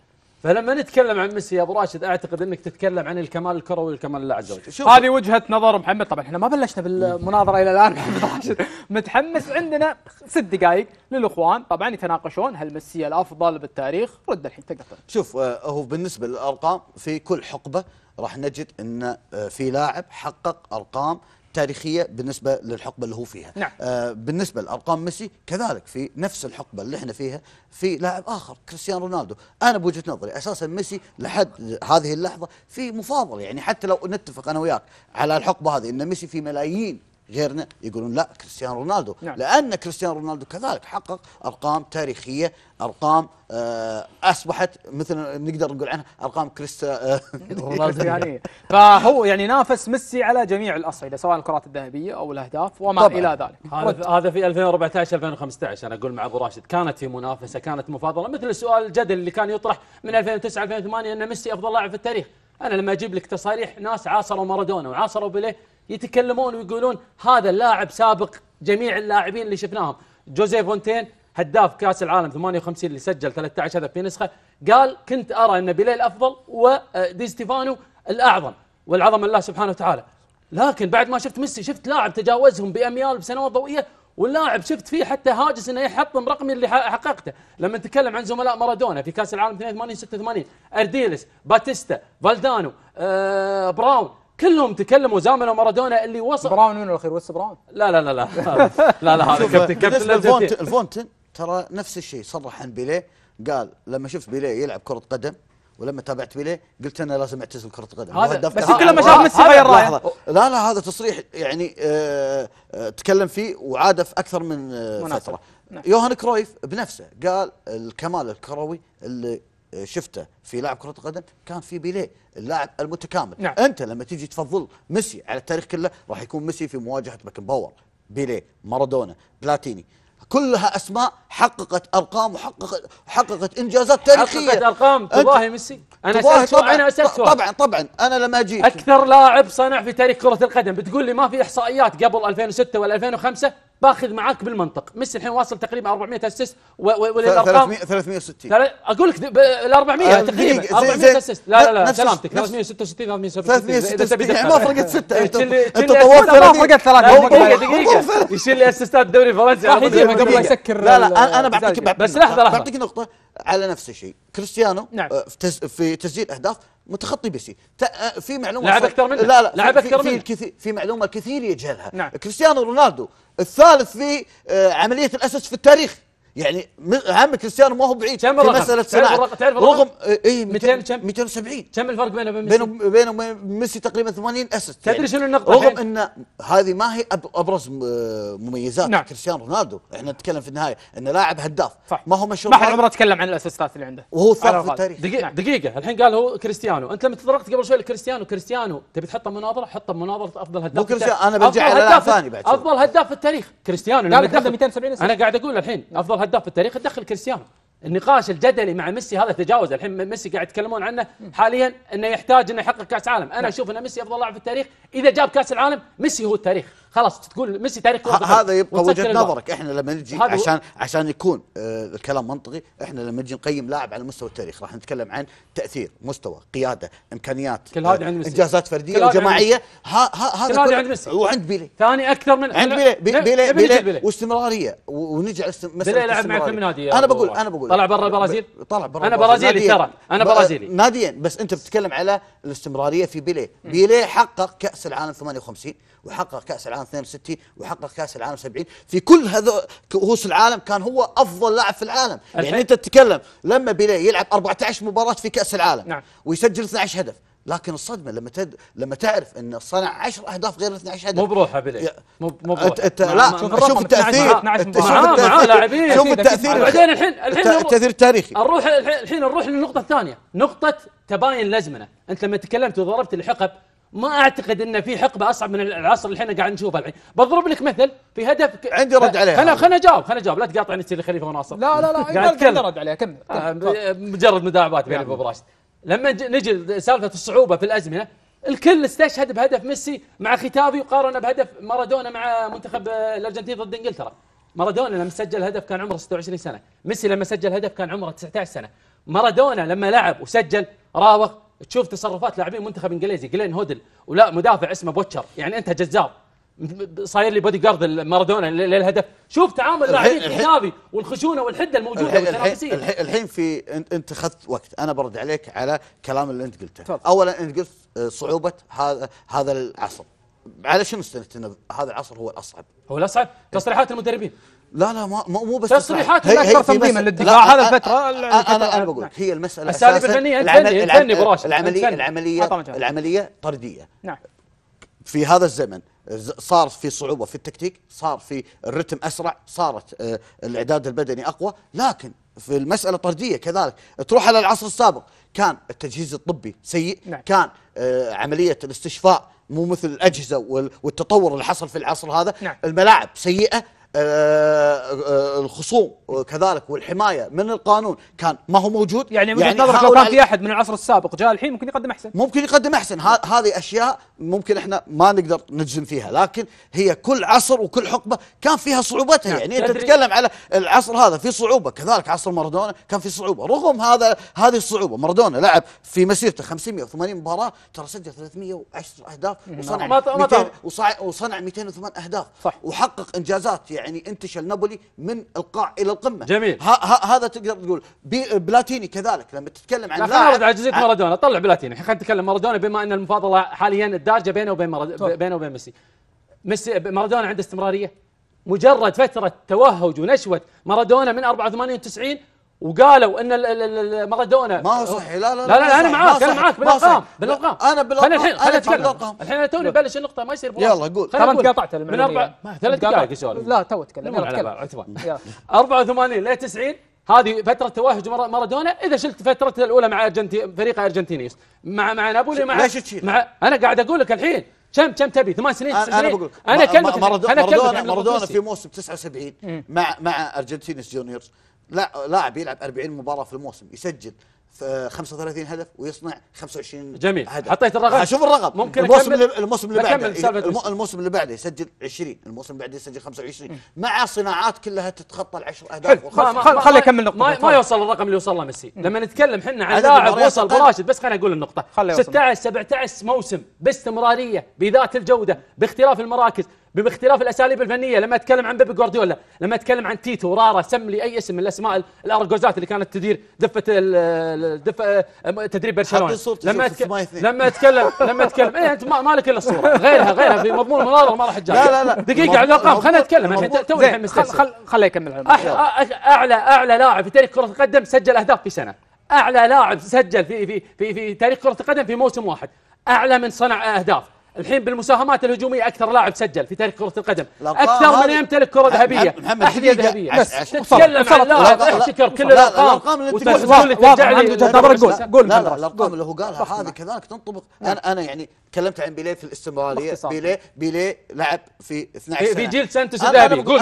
فلما نتكلم عن ميسي يا ابو راشد اعتقد انك تتكلم عن الكمال الكروي والكمال اللاعب الزوجي هذه
وجهه نظر محمد طبعا احنا ما بلشنا بالمناظره الى الان محمد راشد متحمس عندنا ست دقائق للاخوان طبعا يتناقشون هل ميسي الافضل بالتاريخ
رد الحين تقدر شوف آه، هو بالنسبه للارقام في كل حقبه راح نجد ان آه، في لاعب حقق ارقام تاريخيه بالنسبه للحقبه اللي هو فيها نعم. آه بالنسبه لارقام ميسي كذلك في نفس الحقبه اللي احنا فيها في لاعب اخر كريستيانو رونالدو انا بوجهه نظري اساسا ميسي لحد هذه اللحظه في مفاضله يعني حتى لو نتفق انا وياك على الحقبه هذه ان ميسي في ملايين غيرنا يقولون لا كريستيانو رونالدو نعم. لأن كريستيانو رونالدو كذلك حقق أرقام تاريخية أرقام آه، أصبحت مثل نقدر نقول عنها أرقام آه، [laughs]
رونالدو يعني [laughs] فهو يعني نافس ميسي على جميع الأصعدة سواء الكرات الذهبية أو الأهداف وما طبعا. إلى ذلك هذا
هذا في 2014 2015 أنا أقول مع أبو راشد كانت في منافسة كانت مفاضلة مثل السؤال الجدل اللي كان يطرح من 2009 2008 أن ميسي أفضل لاعب في التاريخ أنا لما أجيب لك تصاريح ناس عاصروا مارادونا وعاصروا بيليه يتكلمون ويقولون هذا اللاعب سابق جميع اللاعبين اللي شفناهم جوزيف فونتين هداف كاس العالم 58 اللي سجل 13 هدف في نسخه قال كنت ارى ان بيليه الافضل ودي آه، ستيفانو الاعظم والعظم الله سبحانه وتعالى لكن بعد ما شفت ميسي شفت لاعب تجاوزهم باميال بسنوات ضوئيه واللاعب شفت فيه حتى هاجس انه يحطم رقمي اللي حققته لما نتكلم عن زملاء مارادونا في كاس العالم 82 86 ارديلس باتيستا فالدانو آه براون كلهم تكلموا زاملوا مارادونا اللي وصل براون منو الاخير ويست براون
لا لا لا لا لا لا هذا كابتن كابتن الفونت الفونتن ترى نفس الشيء صرح عن بيليه قال لما شفت بيليه يلعب كره قدم ولما تابعت بيليه قلت انا لازم اعتزل كره القدم هذا بس كل لما شاف ميسي غير رايه لا لا هذا تصريح يعني آه، آه، تكلم فيه وعاد في اكثر من آه، فتره نعم. يوهان كرويف بنفسه قال الكمال الكروي اللي شفته في لاعب كره القدم كان في بيليه اللاعب المتكامل نعم. انت لما تيجي تفضل ميسي على التاريخ كله راح يكون ميسي في مواجهه باور بيليه مارادونا بلاتيني كلها اسماء حققت ارقام وحققت حققت انجازات تاريخيه حققت ارقام تضاهي ميسي انا تضاهي طبعا انا اسالك طبعا
طبعا انا لما اجي اكثر لاعب صنع في تاريخ كره القدم بتقول لي ما في احصائيات قبل 2006 ولا 2005 باخذ معاك بالمنطق ميسي الحين واصل تقريبا 400 اسيست والارقام
360
اقول لك ال 400 آه، تقريبا 400 اسيست لا لا لا سلامتك 366 366 366 ما فرقت سته إيه، انت انت ما فرقت ثلاثه دقيقه
يشيل لي اسيستات الدوري الفرنسي راح يجيبها قبل لا يسكر لا لا انا بعطيك بس لحظه لحظه بعطيك نقطه على نفس الشيء كريستيانو نعم. آه، في, تسجيل اهداف متخطي بيسي آه، في معلومه لعب اكثر منه لا لا لعب اكثر منه في, في معلومه كثير يجهلها نعم. كريستيانو رونالدو الثالث في آه، عمليه الاسس في التاريخ يعني عم كريستيانو ما هو بعيد كم في مساله الرقم؟ تعرف رقم اي 200 إيه، كم 270 كم الفرق بينه وبين ميسي؟ بينه وبين ميسي تقريبا 80 اسست تدري يعني شنو النقطه رغم ان هذه ما هي ابرز مميزات نعم. كريستيانو رونالدو احنا نتكلم في النهايه انه لاعب هداف صح. ما هو مشهور ما حد عمره
تكلم عن الاسيستات اللي عنده وهو ثالث في التاريخ
دقيقه نعم.
دقيقه الحين قال هو كريستيانو انت لما تطرقت قبل
شوي لكريستيانو كريستيانو تبي تحطه مناظره حطه بمناظره افضل هداف في كريستيانو انا برجع على ثاني بعد افضل هداف في التاريخ كريستيانو لما 270 انا قاعد اقول الحين افضل هداف في التاريخ تدخل كريستيانو النقاش الجدلي مع ميسي هذا تجاوز الحين ميسي قاعد يتكلمون عنه حاليا انه يحتاج انه يحقق كاس عالم انا نعم. اشوف ان ميسي افضل لاعب في التاريخ اذا جاب كاس العالم ميسي هو التاريخ خلاص تقول ميسي تاريخ هذا يبقى وجهه نظرك احنا
لما نجي عشان عشان يكون آه الكلام منطقي احنا لما نجي نقيم لاعب على مستوى التاريخ راح نتكلم عن تاثير مستوى قياده امكانيات كل هذا عند آه، ميسي انجازات فرديه وجماعيه هذا كل عند ميسي وعند بيلي ثاني اكثر من عند بيلي بيلي بيلي, بيلي, بيلي, بيلي واستمراريه ونجي على مساله بيلي لعب مع كم نادي انا بقول انا بقول طلع برا البرازيل
طلع برا انا برازيلي ترى انا برازيلي
ناديا بس انت بتتكلم على الاستمراريه في بيليه بيليه حقق كاس العالم 58 وحقق كاس العالم 62 وحقق كاس العالم 70 في كل هذول كؤوس العالم كان هو افضل لاعب في العالم يعني الحين. يعني انت تتكلم لما بيليه يلعب 14 مباراه في كاس العالم نعم. ويسجل 12 هدف لكن الصدمه لما تد... لما تعرف ان صنع 10 اهداف غير 12 هدف مو بروحه بلي مو مو أت... لا شوف التاثير شوف التاثير شوف التاثير بعدين الحين الحين التاثير التاريخي نروح
الحين نروح للنقطه الثانيه نقطه تباين الازمنه انت لما تكلمت وضربت الحقب ما اعتقد ان في حقبه اصعب من العصر اللي احنا قاعد نشوفه الحين بضرب لك مثل في هدف ك... عندي رد عليه خلنا خلنا جاوب خلنا جاوب لا تقاطعني تصير خليفه وناصر لا لا لا قاعد رد عليه كمل آه، مجرد مداعبات بين نعم. ابو راشد لما نجي سالفه الصعوبه في الازمنه الكل استشهد بهدف ميسي مع ختافي وقارنه بهدف مارادونا مع منتخب الارجنتين ضد انجلترا مارادونا لما سجل هدف كان عمره 26 سنه ميسي لما سجل هدف كان عمره 19 سنه مارادونا لما لعب وسجل راوغ تشوف تصرفات لاعبين منتخب انجليزي جلين هودل ولا مدافع اسمه بوتشر يعني انت جزار صاير لي بودي جارد
مارادونا للهدف شوف تعامل لاعبين الحناوي
والخشونه والحده الموجوده والتنافسيه الحين,
الحين في انت اخذت وقت انا برد عليك على كلام اللي انت قلته طبعا. اولا انت قلت آه، صعوبه هذا هذا العصر على شنو استندت ان هذا العصر هو الاصعب هو الاصعب تصريحات المدربين لا لا ما مو بس تصريحات هي اكثر تنظيما للدفاع هذا الفتره انا انا بقول نعم. هي المساله الاساليب الفنيه العمليه العمليه العمليه طرديه نعم في هذا الزمن صار في صعوبه في التكتيك صار في الرتم اسرع صارت آه، الاعداد البدني اقوى لكن في المساله طرديه كذلك تروح على العصر السابق كان التجهيز الطبي سيء نعم. كان آه، عمليه الاستشفاء مو مثل الاجهزه والتطور اللي حصل في العصر هذا نعم. الملاعب سيئه آه، آه، الخصوم كذلك والحمايه من القانون كان ما هو موجود يعني من يعني لو كان في احد من العصر السابق جاء الحين ممكن يقدم احسن ممكن يقدم احسن هذه اشياء ممكن احنا ما نقدر نجزم فيها لكن هي كل عصر وكل حقبه كان فيها صعوبتها نعم. يعني انت تتكلم على العصر هذا في صعوبه كذلك عصر مارادونا كان في صعوبه رغم هذا هذه الصعوبه مارادونا لعب في مسيرته 580 مباراه ترى سجل 310 اهداف نعم. وصنع 200 وصنع 208 اهداف صح. وحقق انجازات يعني يعني انتشل نابولي من القاع الى القمه جميل ها ها هذا تقدر تقول بلاتيني كذلك لما تتكلم عن لا ارد على جزئيه
مارادونا طلع بلاتيني الحين خلينا نتكلم مارادونا بما ان المفاضله حاليا الدارجه بينه وبين بينه وبين ميسي ميسي مارادونا عنده استمراريه مجرد فترة توهج ونشوة مارادونا من 84 90 وقالوا ان مارادونا ما هو صحيح لا لا لا, لا, انا معاك انا معاك بالارقام بالارقام انا بالارقام الحين انا بالارقام الحين انا توني بلش النقطه ما يصير يلا قول ترى انت قاطعت من اربع ثلاث دقائق سؤال لا تو تكلم عثمان 84 ل 90 هذه فترة توهج مارادونا إذا شلت فترته الأولى مع أرجنتي فريق أرجنتينيس مع مع نابولي مع ليش تشيل؟ مع أنا قاعد أقول لك الحين كم كم تبي ثمان سنين انا, أنا بقول انا كلمه مارادونا مارادونا في
موسم 79 مع مع ارجنتينس جونيورز لا لاعب يلعب 40 مباراه في الموسم يسجل 35 هدف ويصنع 25 جميل هدف. حطيت الرقم آه، شوف الرقم ممكن الموسم اللي الموسم اللي بعده الموسم اللي بعده يسجل 20 الموسم اللي بعده يسجل 25 مع صناعات كلها تتخطى العشر اهداف خل اكمل نقطه ما, ما
يوصل الرقم اللي وصل له ميسي لما نتكلم احنا عن لاعب وصل براشد بس خليني اقول النقطه 16 17 موسم باستمراريه بذات الجوده باختلاف المراكز باختلاف الاساليب الفنيه لما اتكلم عن بيبي جوارديولا لما اتكلم عن تيتو رارا سم لي اي اسم من الاسماء الارجوزات اللي كانت تدير دفه الدفة تدريب برشلونه لما اتكلم لما اتكلم لما اتكلم إيه انت ما لك الا الصوره غيرها غيرها في مضمون المناظره ما راح تجاوب لا لا لا دقيقه على الارقام خلينا نتكلم الحين توي الحين خل خليه يكمل اعلى اعلى لاعب في تاريخ كره القدم سجل اهداف في سنه اعلى لاعب سجل في في في, في تاريخ كره القدم في موسم واحد اعلى من صنع اهداف الحين بالمساهمات الهجوميه اكثر لاعب سجل في تاريخ كره القدم اكثر من يمتلك كره ذهبيه محمد احذيه ذهبيه تتكلم عن لاعب احتكر كل الارقام وتقول قول
قول لا الارقام اللي هو قالها هذه كذلك تنطبق نعم. انا انا يعني تكلمت عن بيليه في الاستمراريه بيليه بيليه لعب في 12 سنه في جيل سانتوس الذهبي قول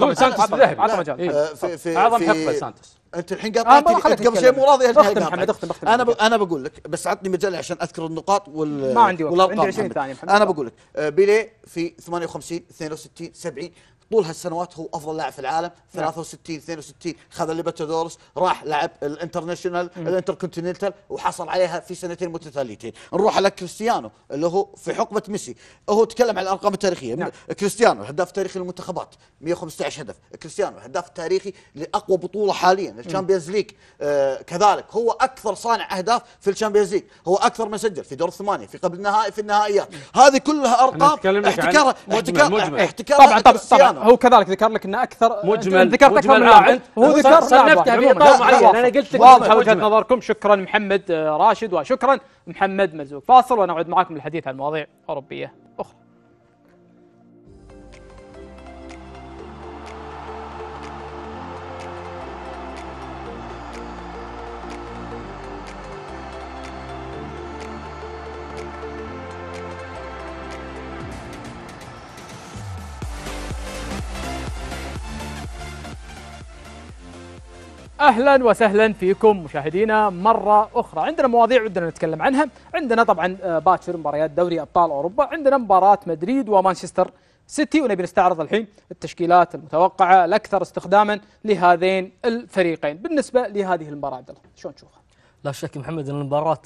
قول سانتوس الذهبي في في إيه. في اعظم حقبه سانتوس انت الحين قاطعتني آه، قبل شيء مو راضي اختم محمد اختم اختم انا انا بقول لك بس عطني مجال عشان اذكر النقاط وال ما عندي وقت عندي 20 ثانيه انا بقول لك آه، بيليه في 58 62 70 طول هالسنوات هو افضل لاعب في العالم 63 نعم. 62 خذ الليبرتادورس راح لعب الانترناشونال الانتركونتيننتال وحصل عليها في سنتين متتاليتين نروح على كريستيانو اللي هو في حقبه ميسي هو تكلم عن الارقام التاريخيه نعم. كريستيانو هداف التاريخي للمنتخبات 115 هدف كريستيانو هداف التاريخي لاقوى بطوله حاليا الشامبيونز ليج آه كذلك هو اكثر صانع اهداف في الشامبيونز ليج هو اكثر من سجل في دور الثمانيه في قبل النهائي في النهائيات هذه كلها ارقام احتكار احتكار احتكار طبعا طبعا
هو كذلك ذكر لك ان اكثر
مجمل ذكرت اكثر من لاعب هو ذكر صنفته في اطار
معين انا قلت لك وجهه نظركم شكرا محمد آه، راشد وشكرا محمد مزوق فاصل ونعود معكم للحديث عن مواضيع اوروبيه اخرى اهلا وسهلا فيكم مشاهدينا مره اخرى عندنا مواضيع ودنا نتكلم عنها عندنا طبعا آه، باكر مباريات دوري ابطال اوروبا عندنا مباراه مدريد ومانشستر سيتي ونبي نستعرض الحين التشكيلات المتوقعه الاكثر استخداما لهذين الفريقين بالنسبه
لهذه المباراه عبد الله شلون تشوفها لا شك محمد ان المباراه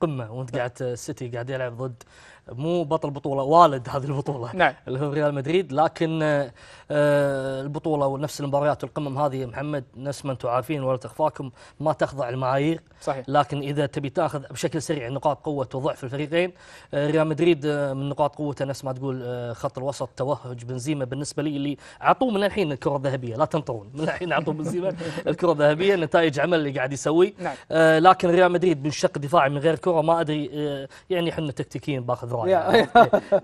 قمه وانت قاعد السيتي قاعد يلعب ضد مو بطل بطوله والد هذه البطوله نعم. اللي هو ريال مدريد لكن آه، آه، البطوله ونفس المباريات والقمم هذه محمد نفس ما انتم عارفين ولا تخفاكم ما تخضع المعايير صحيح لكن اذا تبي تاخذ بشكل سريع نقاط قوه وضعف الفريقين آه، ريال مدريد من نقاط قوته نفس ما تقول خط الوسط توهج بنزيما بالنسبه لي اللي عطوه من الحين الكره الذهبيه لا تنطرون من الحين عطوه بنزيما [laughs] الكره الذهبيه نتائج عمل اللي قاعد يسويه نعم. لكن ريال مدريد من شق دفاعي من غير كره ما ادري يعني احنا تكتيكيا باخذ فبراير يعني [laughs] إيه،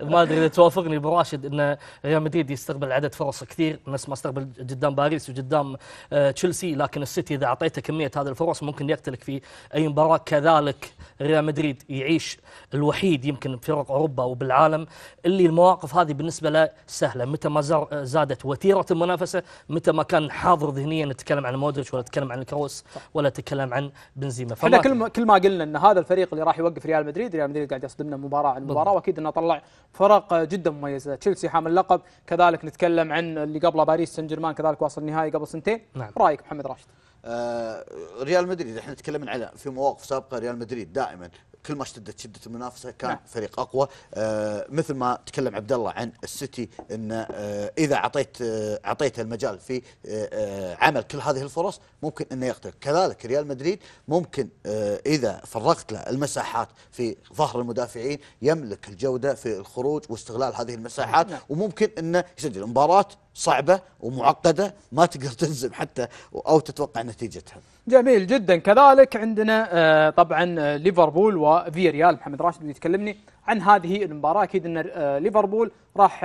ما ادري اذا توافقني براشد ان ريال مدريد يستقبل عدد فرص كثير نفس ما استقبل قدام باريس وقدام آه، تشيلسي لكن السيتي اذا اعطيته كميه هذه الفرص ممكن يقتلك في اي مباراه كذلك ريال مدريد يعيش الوحيد يمكن بفرق اوروبا وبالعالم اللي المواقف هذه بالنسبه له سهله متى ما زادت وتيره المنافسه متى ما كان حاضر ذهنيا نتكلم عن مودريتش ولا نتكلم عن الكروس ولا نتكلم عن بنزيما احنا كل
ما كل ما قلنا ان هذا الفريق اللي راح يوقف ريال مدريد ريال مدريد قاعد يصدمنا مباراه عن مباراه واكيد انه طلع فرق جدا مميزه تشيلسي حامل لقب كذلك نتكلم عن اللي قبله باريس سان جيرمان كذلك واصل النهائي قبل سنتين نعم. رايك محمد راشد
آه، ريال مدريد احنا تكلمنا على في مواقف سابقه ريال مدريد دائما كل ما اشتدت شده المنافسه كان نعم. فريق اقوى آه مثل ما تكلم عبد الله عن السيتي ان آه اذا اعطيت آه اعطيته المجال في آه،, آه عمل كل هذه الفرص ممكن انه يقتل كذلك ريال مدريد ممكن آه اذا فرغت له المساحات في ظهر المدافعين يملك الجوده في الخروج واستغلال هذه المساحات نعم. وممكن انه يسجل مباراه صعبة ومعقدة ما تقدر [laughs] تنزم حتى أو تتوقع نتيجتها
جميل جدا كذلك عندنا آه، طبعا آه، ليفربول وفي ريال محمد راشد بيتكلمني عن هذه المباراة أكيد أن آه، ليفربول راح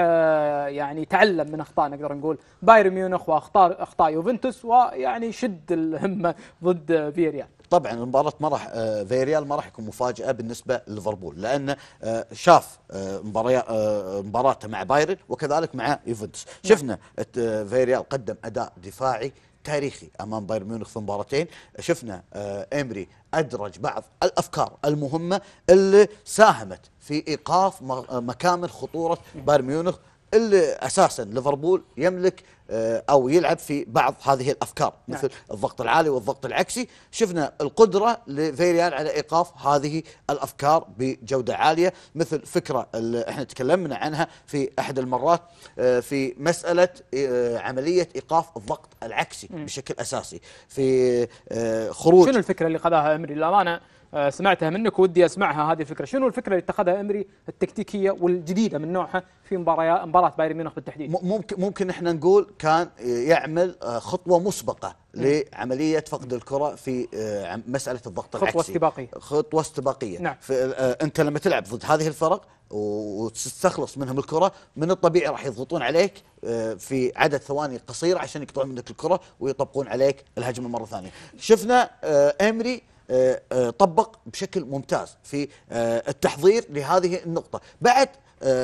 يعني تعلم من أخطاء نقدر نقول بايرن ميونخ وأخطاء أخطاء يوفنتوس ويعني شد الهمة
ضد فيريال طبعا مباراة ما راح آه، فيريال ما راح يكون مفاجأة بالنسبة لليفربول لأن آه، شاف آه، مباريات مباراته مع بايرن وكذلك مع يوفنتوس نعم. شفنا فيريال قدم أداء دفاعي تاريخي امام بايرن ميونخ في مباراتين شفنا امري ادرج بعض الافكار المهمه اللي ساهمت في ايقاف مكامن خطوره بايرن ميونخ اللي اساسا ليفربول يملك آه، او يلعب في بعض هذه الافكار نعم. مثل الضغط العالي والضغط العكسي شفنا القدره لفيريال على ايقاف هذه الافكار بجوده عاليه مثل فكره اللي احنا تكلمنا عنها في احد المرات آه، في مساله آه، عمليه ايقاف الضغط العكسي م. نعم. بشكل اساسي في
خروج شنو الفكره اللي قضاها امري للامانه آه، سمعتها منك ودي اسمعها هذه الفكره، شنو الفكره اللي
اتخذها امري التكتيكيه والجديده من نوعها في مباراه مباراه بايرن ميونخ بالتحديد؟ ممكن ممكن احنا نقول كان يعمل آه، خطوه مسبقه لعمليه فقد الكره في آه، مساله الضغط العكسي خطوه استباقيه خطوه استباقيه نعم انت لما تلعب ضد هذه الفرق وتستخلص منهم الكره من الطبيعي راح يضغطون عليك في عدد ثواني قصيره عشان يقطعون منك الكره ويطبقون عليك الهجمه مره ثانيه شفنا امري آه، آه، طبق بشكل ممتاز في آه، التحضير لهذه النقطة بعد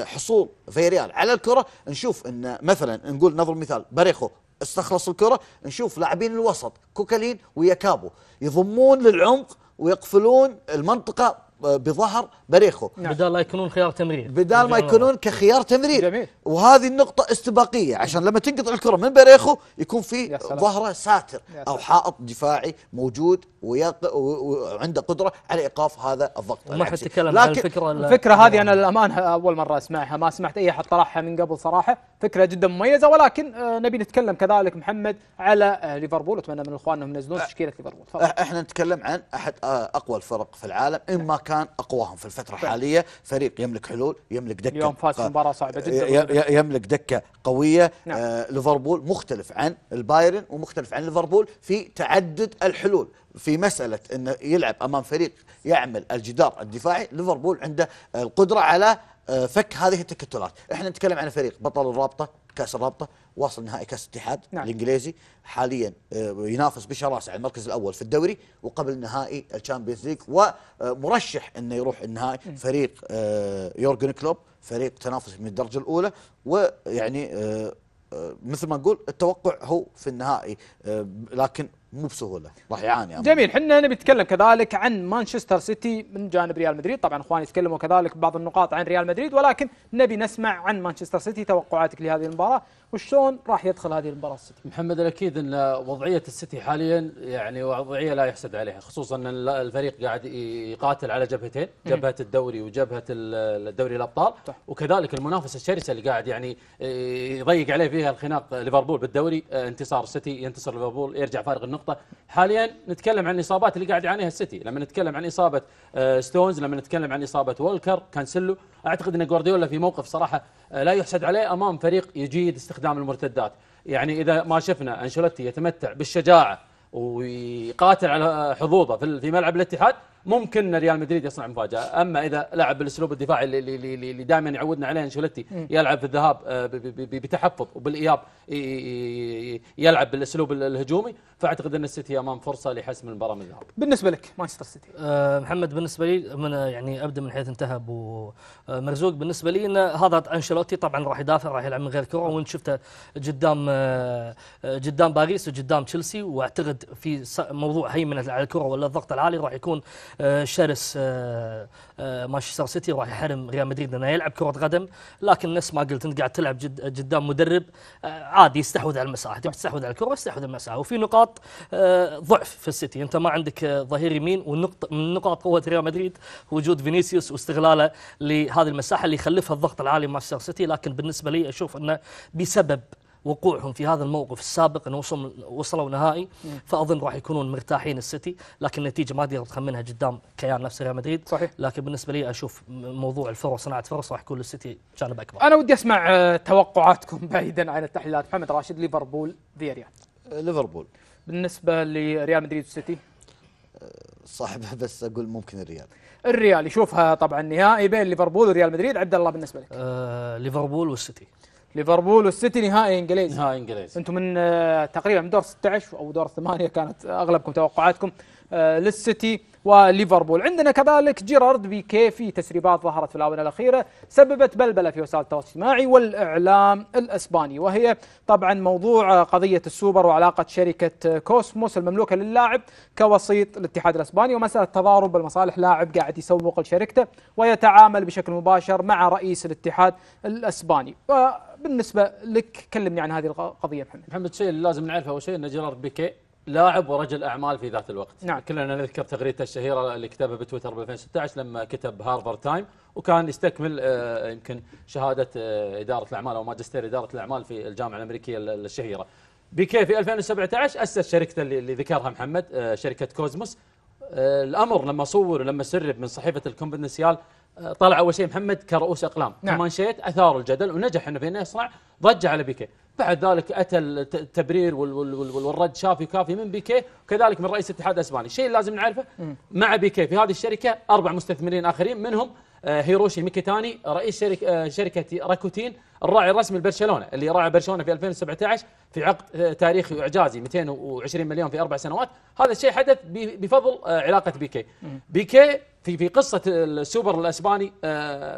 حصول فيريال على الكرة نشوف أن مثلا نقول نظر مثال باريخو استخلص الكرة نشوف لاعبين الوسط كوكالين وياكابو يضمون للعمق ويقفلون المنطقة بظهر بريخو
نعم. بدال ما يكونون خيار تمرير بدال ما يكونون
كخيار تمرير جميل. وهذه النقطة استباقية عشان لما تنقطع الكرة من بريخو يكون في ظهره ساتر أو حائط دفاعي موجود ويق... وعنده قدرة على إيقاف هذا الضغط ما حد تكلم عن الفكرة الفكرة
هذه أنا للأمانة أول مرة أسمعها ما سمعت أي أحد طرحها من قبل صراحة فكرة جدا مميزة ولكن آه، نبي نتكلم كذلك محمد على آه، ليفربول أتمنى من أنهم ينزلون تشكيلة ليفربول
احنا نتكلم عن أحد آه، أقوى الفرق في العالم إما نعم. كان اقواهم في الفتره الحاليه فريق يملك حلول يملك دكه اليوم فاز مباراه صعبه جدا يملك دكه قويه نعم. آه ليفربول مختلف عن البايرن ومختلف عن ليفربول في تعدد الحلول في مسألة أنه يلعب أمام فريق يعمل الجدار الدفاعي ليفربول عنده القدرة على آه، فك هذه التكتلات احنا نتكلم عن فريق بطل الرابطة كاس الرابطه واصل نهائي كاس الاتحاد نعم. الانجليزي حاليا آه، ينافس بشراسه على المركز الاول في الدوري وقبل نهائي الشامبيونز ليج ومرشح انه يروح النهائي فريق آه، يورجن كلوب فريق تنافس من الدرجه الاولى ويعني آه، مثل ما نقول التوقع هو في النهائي لكن مو بسهوله راح يعاني يعني.
جميل احنا هنا بنتكلم كذلك عن مانشستر سيتي من جانب ريال مدريد طبعا اخواني يتكلموا كذلك بعض النقاط عن ريال مدريد ولكن نبي نسمع عن مانشستر سيتي توقعاتك لهذه المباراه
وشلون راح يدخل هذه المباراه السيتي؟ محمد الاكيد ان وضعيه السيتي حاليا يعني وضعيه لا يحسد عليها خصوصا ان الفريق قاعد يقاتل على جبهتين جبهه الدوري وجبهه الدوري الابطال وكذلك المنافسه الشرسه اللي قاعد يعني آه، يضيق عليه فيها الخناق ليفربول بالدوري آه، انتصار السيتي ينتصر ليفربول يرجع فارغ النقطه حاليا نتكلم عن الاصابات اللي قاعد يعانيها السيتي لما نتكلم عن اصابه آه، ستونز لما نتكلم عن اصابه وولكر كانسلو اعتقد ان جوارديولا في موقف صراحه لا يحسد عليه امام فريق يجيد استخدام استخدام المرتدات يعني إذا ما شفنا انشلتي يتمتع بالشجاعة ويقاتل على حظوظه في ملعب الاتحاد ممكن ريال مدريد يصنع مفاجاه اما اذا لعب بالاسلوب الدفاعي اللي, اللي, اللي دائما يعودنا عليه انشيلوتي يلعب في الذهاب آه، بتحفظ وبالاياب يلعب بالاسلوب الهجومي فاعتقد ان السيتي امام فرصه لحسم المباراه من الذهاب
بالنسبه لك مانشستر سيتي أه محمد بالنسبه لي من يعني ابدا من حيث انتهى ابو آه، مرزوق بالنسبه لي ان هذا انشيلوتي طبعا راح يدافع راح يلعب من غير كره وانت شفته قدام آه، قدام باريس وقدام تشيلسي واعتقد في موضوع هيمنه على الكره ولا الضغط العالي راح يكون آه، شرس آه، آه، مانشستر سيتي راح يحرم ريال مدريد انه يلعب كره قدم لكن نفس ما قلت انت قاعد تلعب قدام مدرب عادي يستحوذ على المساحه تبي تستحوذ على الكره يستحوذ على المساحه وفي نقاط ضعف في السيتي انت ما عندك ظهير يمين والنقطه من نقاط قوه ريال مدريد وجود فينيسيوس واستغلاله لهذه المساحه اللي يخلفها الضغط العالي مانشستر سيتي لكن بالنسبه لي اشوف انه بسبب وقوعهم في هذا الموقف السابق انه وصلوا وصلوا نهائي فأظن راح يكونون مرتاحين السيتي لكن النتيجة ما تقدر تخمنها قدام كيان نفس ريال مدريد صحيح لكن بالنسبة لي أشوف موضوع الفرص صناعة فرص راح يكون للسيتي جانب أكبر
أنا ودي أسمع آه، توقعاتكم [laughs] بعيدا عن التحليلات محمد راشد ليفربول ريال آه، ليفربول بالنسبة لريال مدريد والسيتي
آه، صعبة [laughs] بس أقول ممكن الريال
الريال يشوفها طبعا نهائي بين ليفربول وريال مدريد عبد الله بالنسبة لك آه ليفربول والسيتي ليفربول والسيتي نهائي انجليزي نهائي انجليزي انتم من آه، تقريبا من دور 16 او دور 8 كانت اغلبكم توقعاتكم آه، للسيتي وليفربول عندنا كذلك جيرارد بيكي في تسريبات ظهرت في الآونة الأخيرة سببت بلبلة في وسائل التواصل الاجتماعي والإعلام الأسباني وهي طبعا موضوع قضية السوبر وعلاقة شركة كوسموس المملوكة للاعب كوسيط الاتحاد الأسباني ومسألة تضارب المصالح لاعب قاعد يسوق لشركته ويتعامل بشكل مباشر مع رئيس الاتحاد الأسباني وبالنسبه آه، لك كلمني عن
هذه القضية محمد محمد شيء لازم نعرفه أول شيء أن جيرارد بيكي لاعب ورجل اعمال في ذات الوقت نعم. كلنا نذكر تغريدته الشهيره اللي كتبها بتويتر ب 2016 لما كتب هارفارد تايم وكان يستكمل آه، يمكن شهاده آه، اداره الاعمال او ماجستير اداره الاعمال في الجامعه الامريكيه الشهيره بيكي في 2017 اسس شركته اللي ذكرها محمد آه، شركه كوزموس الامر لما صور ولما سرب من صحيفه الكومبنسيال طلع اول شيء محمد كرؤوس اقلام نعم. مانشيت اثار الجدل ونجح انه بانه يصنع ضجه على بيكي بعد ذلك اتى التبرير والرد شافي كافي من بيكي وكذلك من رئيس الاتحاد الاسباني الشيء اللي لازم نعرفه مع بيكي في هذه الشركه اربع مستثمرين اخرين منهم آه، هيروشي ميكيتاني رئيس شركة, آه، شركة راكوتين الراعي الرسمي لبرشلونة اللي راعى برشلونة في 2017 في عقد آه، تاريخي وإعجازي 220 مليون في أربع سنوات هذا الشيء حدث بفضل علاقة بيكي بيكي في في قصة السوبر الأسباني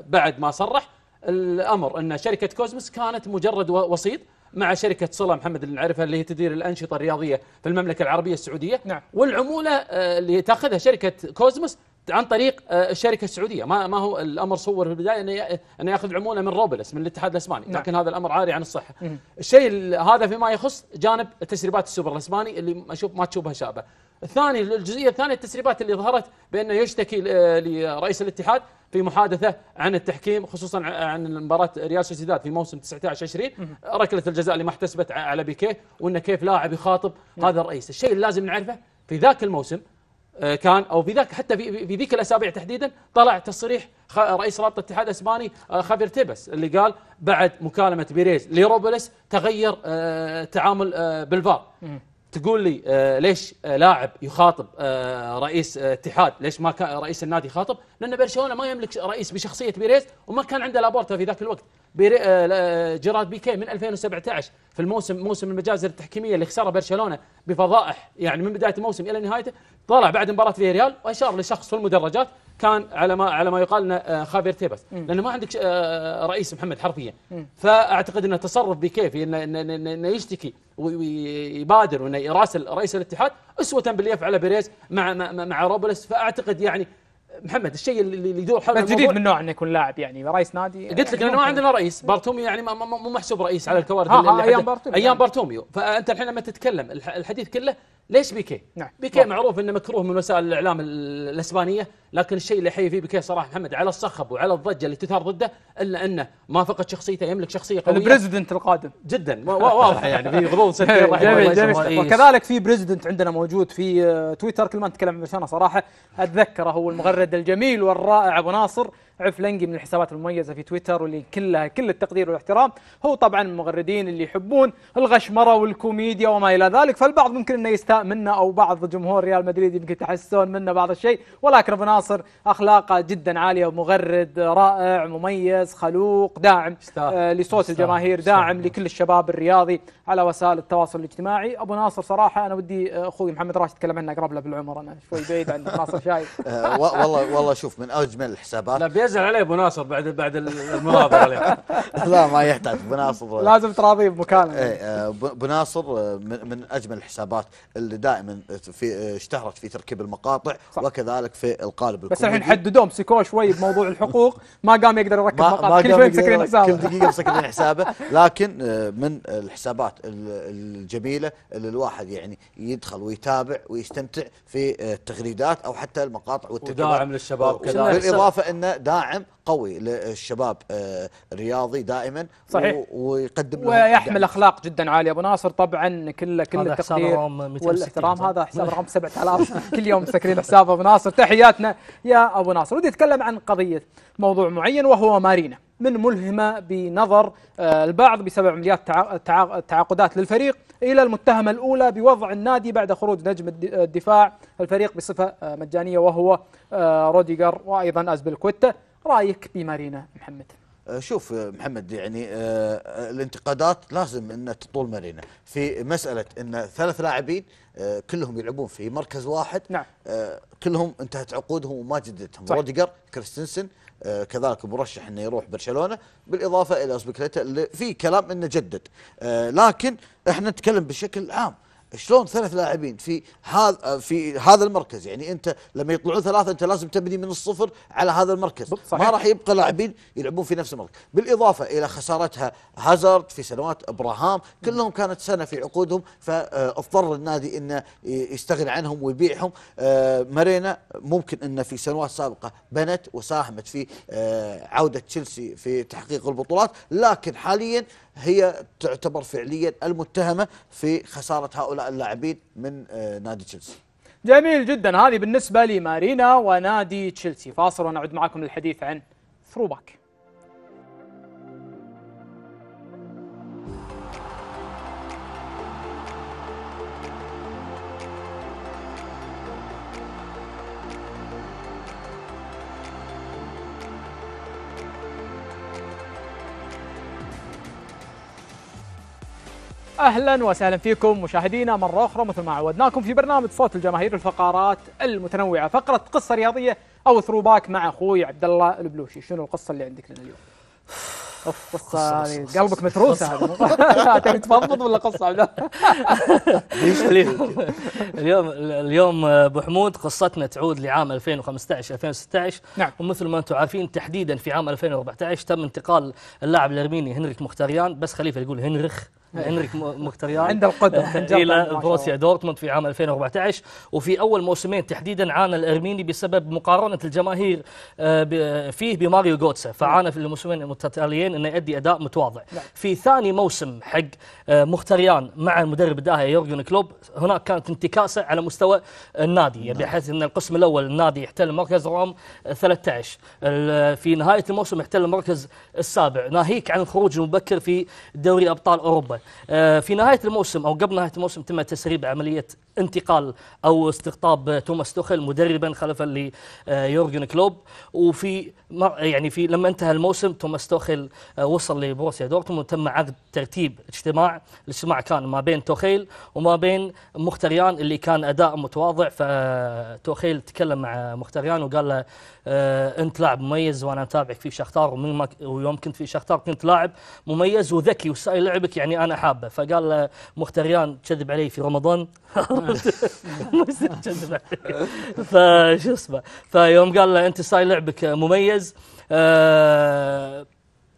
بعد ما صرح الأمر أن شركة كوزمس كانت مجرد وسيط مع شركة صلة محمد اللي نعرفها اللي هي تدير الأنشطة الرياضية في المملكة العربية السعودية نعم. والعمولة اللي تأخذها شركة كوزمس عن طريق آه، الشركه السعوديه ما ما هو الامر صور في البدايه انه ياخذ عموله من روبلس من الاتحاد الاسباني نعم. لكن هذا الامر عاري عن الصحه مم. الشيء هذا فيما يخص جانب تسريبات السوبر الاسباني اللي اشوف ما تشوفها شابه الثاني الجزئيه الثانيه التسريبات اللي ظهرت بانه يشتكي لرئيس الاتحاد في محادثه عن التحكيم خصوصا عن مباراه ريال سوسيداد في موسم 19 20 ركله الجزاء اللي ما احتسبت على بيكيه وانه كيف لاعب يخاطب هذا الرئيس الشيء اللي لازم نعرفه في ذاك الموسم آه، كان او في ذاك حتى في ذيك الاسابيع تحديدا طلع تصريح رئيس رابطه الاتحاد الاسباني آه، خافير تيبس اللي قال بعد مكالمه بيريز لروبلس تغير آه، تعامل بالفار تقول لي آه، ليش لاعب يخاطب آه، رئيس اتحاد ليش ما كان رئيس النادي يخاطب لان برشلونه ما يملك رئيس بشخصيه بيريز وما كان عنده لابورتا في ذاك الوقت آه، جيرارد بيكي من 2017 في الموسم موسم المجازر التحكيميه اللي خسرها برشلونه بفضائح يعني من بدايه الموسم الى نهايته طلع بعد مباراه فيريال واشار لشخص في المدرجات كان على ما على ما يقال آه، خافير تيبس لانه ما عندك آه، آه، رئيس محمد حرفيا فاعتقد انه تصرف بكيفي انه انه يشتكي ويبادر وانه يراسل رئيس الاتحاد اسوه باللي يفعله بيريز مع مع روبلس فاعتقد يعني محمد الشيء اللي يدور حول جديد من نوع انه يكون لاعب يعني رئيس نادي قلت لك انه يعني ما عندنا رئيس بارتوميو يعني مو محسوب رئيس على الكوارث ايام بارتوميو ايام يعني. بارتوميو فانت الحين لما تتكلم الحديث كله ليش بيكي؟ نعم بيكي معروف انه مكروه من وسائل الاعلام الاسبانيه، لكن الشيء اللي حي فيه بيكي صراحه محمد على الصخب وعلى الضجه اللي تثار ضده الا انه ما فقد شخصيته يملك شخصيه قويه البريزدنت القادم جدا واضحه يعني في غضون [laughs] سنتين وكذلك
في بريزدنت عندنا موجود في آه، تويتر كل ما نتكلم عن برشلونه صراحه اتذكره هو المغرد الجميل والرائع ابو ناصر عفلنقي من الحسابات المميزه في تويتر واللي كلها كل التقدير والاحترام هو طبعا من المغردين اللي يحبون الغشمره والكوميديا وما الى ذلك فالبعض ممكن انه يستاء منا او بعض جمهور ريال مدريد يمكن تحسون منا بعض الشيء ولكن ابو ناصر اخلاقه جدا عاليه ومغرد رائع مميز خلوق داعم آه لصوت الجماهير داعم لكل الشباب الرياضي على وسائل التواصل الاجتماعي ابو ناصر صراحه انا ودي اخوي محمد راشد يتكلم عنه اقرب له بالعمر
انا شوي بعيد عن ناصر شايف [laughs]
آه، والله والله
شوف من اجمل الحسابات نزل عليه ابو ناصر
بعد بعد المناظره
[laughs] لا ما يحتاج ابو ناصر لازم تراضيه بمكانه إيه، اي آه، ابو ناصر آه، من, من اجمل الحسابات اللي دائما في آه، اشتهرت في تركيب المقاطع صح. وكذلك في القالب بس الحين حددوه مسكوه شوي بموضوع الحقوق [laughs]
ما قام يقدر يركب مقاطع كل شوي مسكرين حسابه كل دقيقه مسكرين [laughs] حسابه
لكن من الحسابات الجميله اللي الواحد يعني يدخل ويتابع ويستمتع في التغريدات او حتى المقاطع والتدريبات وداعم للشباب كذلك بالاضافه انه داعم قوي للشباب الرياضي آه، دائما صحيح ويقدم لهم ويحمل يعني.
اخلاق جدا عاليه ابو ناصر طبعا كل كل التقدير والاحترام هذا حساب رقم 7000 [laughs] كل يوم مسكرين حساب ابو ناصر تحياتنا يا ابو ناصر ودي اتكلم عن قضيه موضوع معين وهو مارينا من ملهمه بنظر آه، البعض بسبب عمليات التعاقدات للفريق إلى المتهمة الأولى بوضع النادي بعد خروج نجم الدفاع الفريق بصفة آه، مجانية وهو آه، روديجر وأيضا أزبلكوتا رأيك بمارينا محمد
آه، شوف محمد يعني الانتقادات لازم ان تطول مارينا في مساله ان ثلاث لاعبين كلهم يلعبون في مركز واحد نعم. كلهم انتهت عقودهم وما جددتهم روديجر كريستنسن آه، كذلك مرشح انه يروح برشلونه بالاضافه الى اسبيكليتا اللي في كلام انه جدد آه، لكن احنا نتكلم بشكل عام شلون ثلاث لاعبين في هذا في هذا المركز يعني انت لما يطلعون ثلاثه انت لازم تبني من الصفر على هذا المركز صحيح. ما راح يبقى لاعبين يلعبون في نفس المركز بالاضافه الى خسارتها هازارد في سنوات ابراهام كلهم كانت سنه في عقودهم فاضطر النادي انه يستغني عنهم ويبيعهم آه، مارينا ممكن انه في سنوات سابقه بنت وساهمت في آه، عوده تشيلسي في تحقيق البطولات لكن حاليا هي تعتبر فعليا المتهمه في خساره هؤلاء اللاعبين من آه، نادي تشيلسي
جميل جدا هذه بالنسبه لمارينا ونادي تشيلسي فاصل ونعود معكم للحديث عن ثروباك اهلا وسهلا فيكم مشاهدينا مره اخرى مثل ما عودناكم في برنامج صوت الجماهير الفقرات المتنوعه فقره قصه رياضيه او ثرو باك مع اخوي عبد الله البلوشي شنو القصه
اللي عندك لنا اليوم
اوف قصه قلبك متروسه [laughs] تبي تفضفض ولا قصه عبد
اليوم اليوم اليوم ابو حمود قصتنا تعود لعام 2015 2016 نعم ومثل ما انتم عارفين تحديدا في عام 2014 تم انتقال اللاعب الارميني هنريك مختاريان بس خليفه يقول هنريخ هنريك مختريان عند القدره آه، الى بروسيا دورتموند في عام 2014 وفي اول موسمين تحديدا عانى الارميني بسبب مقارنه الجماهير آه، فيه بماريو جوتسا فعانى في الموسمين المتتاليين انه يؤدي اداء متواضع نعم. في ثاني موسم حق آه، مختريان مع المدرب الداهيه يورجن كلوب هناك كانت انتكاسه على مستوى النادي نعم. بحيث ان القسم الاول النادي يحتل مركز رقم 13 في نهايه الموسم يحتل المركز السابع ناهيك عن الخروج المبكر في دوري ابطال اوروبا آه، في نهايه الموسم او قبل نهايه الموسم تم تسريب عمليه انتقال او استقطاب توماس توخيل مدربا خلفا ليورجن آه، كلوب وفي يعني في لما انتهى الموسم توماس توخيل آه، وصل لبروسيا دورتموند وتم عقد ترتيب اجتماع الاجتماع كان ما بين توخيل وما بين مختريان اللي كان اداء متواضع فتوخيل تكلم مع مختريان وقال له آه، انت لاعب مميز وانا اتابعك في شختار ومن ويوم كنت في شختار كنت لاعب مميز وذكي وساي لعبك يعني انا حابه فقال له مختريان كذب علي في رمضان [laughs] فشو اسمه فيوم قال له انت ساي لعبك مميز آه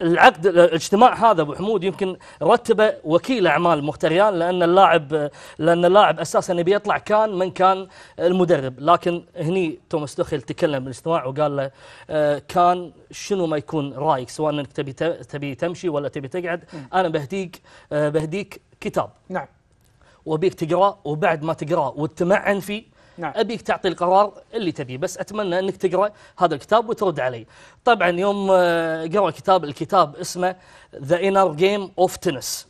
العقد الاجتماع هذا ابو حمود يمكن رتبه وكيل اعمال مختريان لان اللاعب لان اللاعب اساسا يبي يطلع كان من كان المدرب لكن هني توماس دوخيل تكلم بالاجتماع وقال له آه، كان شنو ما يكون رايك سواء انك تبي تبي تمشي ولا تبي تقعد انا بهديك آه، بهديك كتاب نعم وبيك تقراه وبعد ما تقراه وتمعن فيه نعم. ابيك تعطي القرار اللي تبيه بس اتمنى انك تقرا هذا الكتاب وترد علي طبعا يوم آه، قرا كتاب الكتاب اسمه ذا انر جيم اوف تنس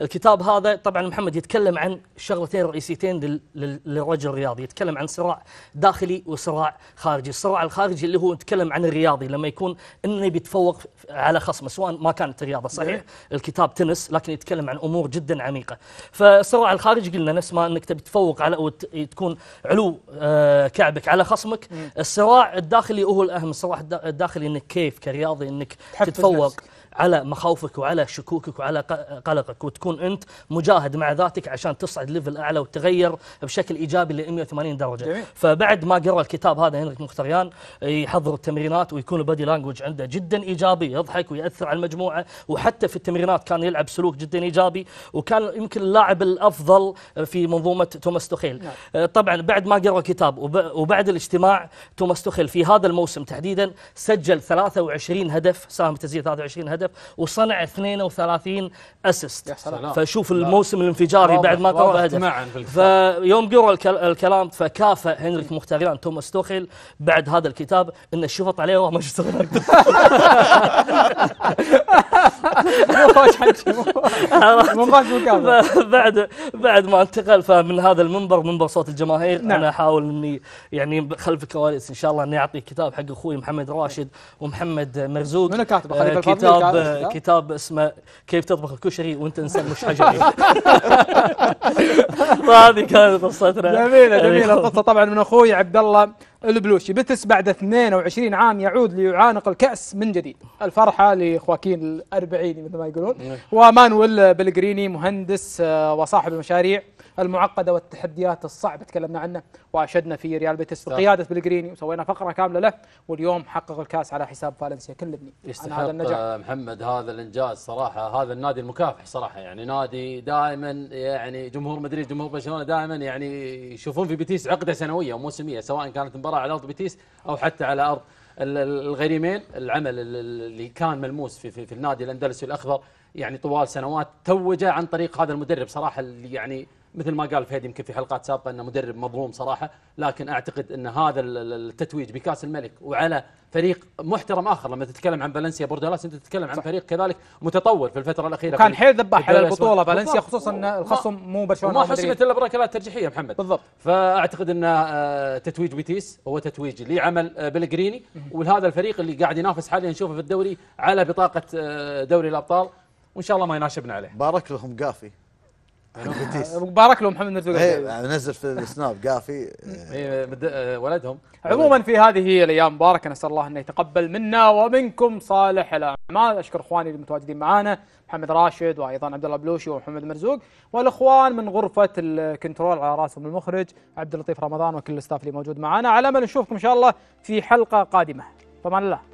الكتاب هذا طبعا محمد يتكلم عن شغلتين رئيسيتين للرجل الرياضي يتكلم عن صراع داخلي وصراع خارجي الصراع الخارجي اللي هو يتكلم عن الرياضي لما يكون انه بيتفوق على خصمه سواء ما كانت الرياضه صحيح نعم. الكتاب تنس لكن يتكلم عن امور جدا عميقه فالصراع الخارجي قلنا نفس ما انك تبي تفوق على او تكون علو آه، كعبك على خصمك نعم. الصراع الداخلي هو الاهم الصراع الداخلي انك كيف كرياضي انك تتفوق نفسك. على مخاوفك وعلى شكوكك وعلى قلقك وتكون أنت مجاهد مع ذاتك عشان تصعد ليفل أعلى وتغير بشكل إيجابي ل 180 درجة جميل. فبعد ما قرأ الكتاب هذا هنريك مختريان آه، يحضر التمرينات ويكون البادي لانجوج عنده جدا إيجابي يضحك ويأثر على المجموعة وحتى في التمرينات كان يلعب سلوك جدا إيجابي وكان يمكن اللاعب الأفضل في منظومة توماس توخيل نعم. آه، طبعا بعد ما قرأ الكتاب وبعد الاجتماع توماس توخيل في هذا الموسم تحديدا سجل 23 هدف ساهم تسجيل 23 هدف هدف وصنع 32 اسيست فشوف الموسم الانفجاري بعد ما طلب هدف فيوم قروا الكلام فكافئ هنريك مختاريان توماس توخيل بعد هذا الكتاب ان الشفط عليه هو مانشستر [laughs] بعد بعد ما انتقل فمن هذا المنبر منبر صوت الجماهير نعم. انا احاول اني يعني خلف الكواليس ان شاء الله اني اعطي كتاب حق اخوي محمد راشد ومحمد مرزوق من كاتبه آه، كتاب كتاب كتاب اسمه كيف تطبخ الكشري وانت انسان مش حجري [laughs] هذه كانت قصتنا جميله يعني جميله القصه طبعا من اخوي
عبد الله البلوشي بتس بعد 22 عام يعود ليعانق الكأس من جديد الفرحة لخواكين الأربعيني مثل ما يقولون نعم. ومانويل بلغريني مهندس آه، وصاحب المشاريع المعقده والتحديات الصعبه تكلمنا عنه واشدنا في ريال بيتس بقياده بلغريني وسوينا فقره كامله له واليوم حقق الكاس على حساب فالنسيا كل ابني
يستحق هذا النجاح آه، محمد هذا الانجاز صراحه هذا النادي المكافح صراحه يعني نادي دائما يعني جمهور مدريد جمهور برشلونه دائما يعني يشوفون في بيتيس عقده سنويه وموسميه سواء كانت مباراه على ارض بيتيس او حتى على ارض الغريمين العمل اللي كان ملموس في, في, في النادي الاندلسي الاخضر يعني طوال سنوات توجه عن طريق هذا المدرب صراحه اللي يعني مثل ما قال فهد يمكن في حلقات سابقه انه مدرب مظلوم صراحه لكن اعتقد ان هذا التتويج بكاس الملك وعلى فريق محترم اخر لما تتكلم عن فالنسيا بوردالاس انت تتكلم عن صح. فريق كذلك متطور في الفتره الاخيره كان حيل ذبح على البطوله فالنسيا خصوصا
ان الخصم مو برشلونه ما حسمت
الا بركلات ترجيحيه محمد بالضبط فاعتقد ان آه، تتويج بيتيس هو تتويج لعمل آه، بلغريني ولهذا الفريق اللي قاعد ينافس حاليا نشوفه في الدوري على بطاقه آه، دوري الابطال وان شاء الله ما يناشبنا عليه بارك لهم قافي [laughs]
مبارك بارك محمد
مرتوق إيه، نزل في السناب
قافي إيه، آه، ولدهم
عموما في هذه الايام مباركه نسال الله انه يتقبل منا ومنكم صالح الاعمال اشكر اخواني المتواجدين معنا محمد راشد وايضا عبد الله بلوشي ومحمد مرزوق والاخوان من غرفه الكنترول على راسهم المخرج عبد اللطيف رمضان وكل الاستاف اللي موجود معنا على امل نشوفكم ان شاء الله في حلقه قادمه فمان الله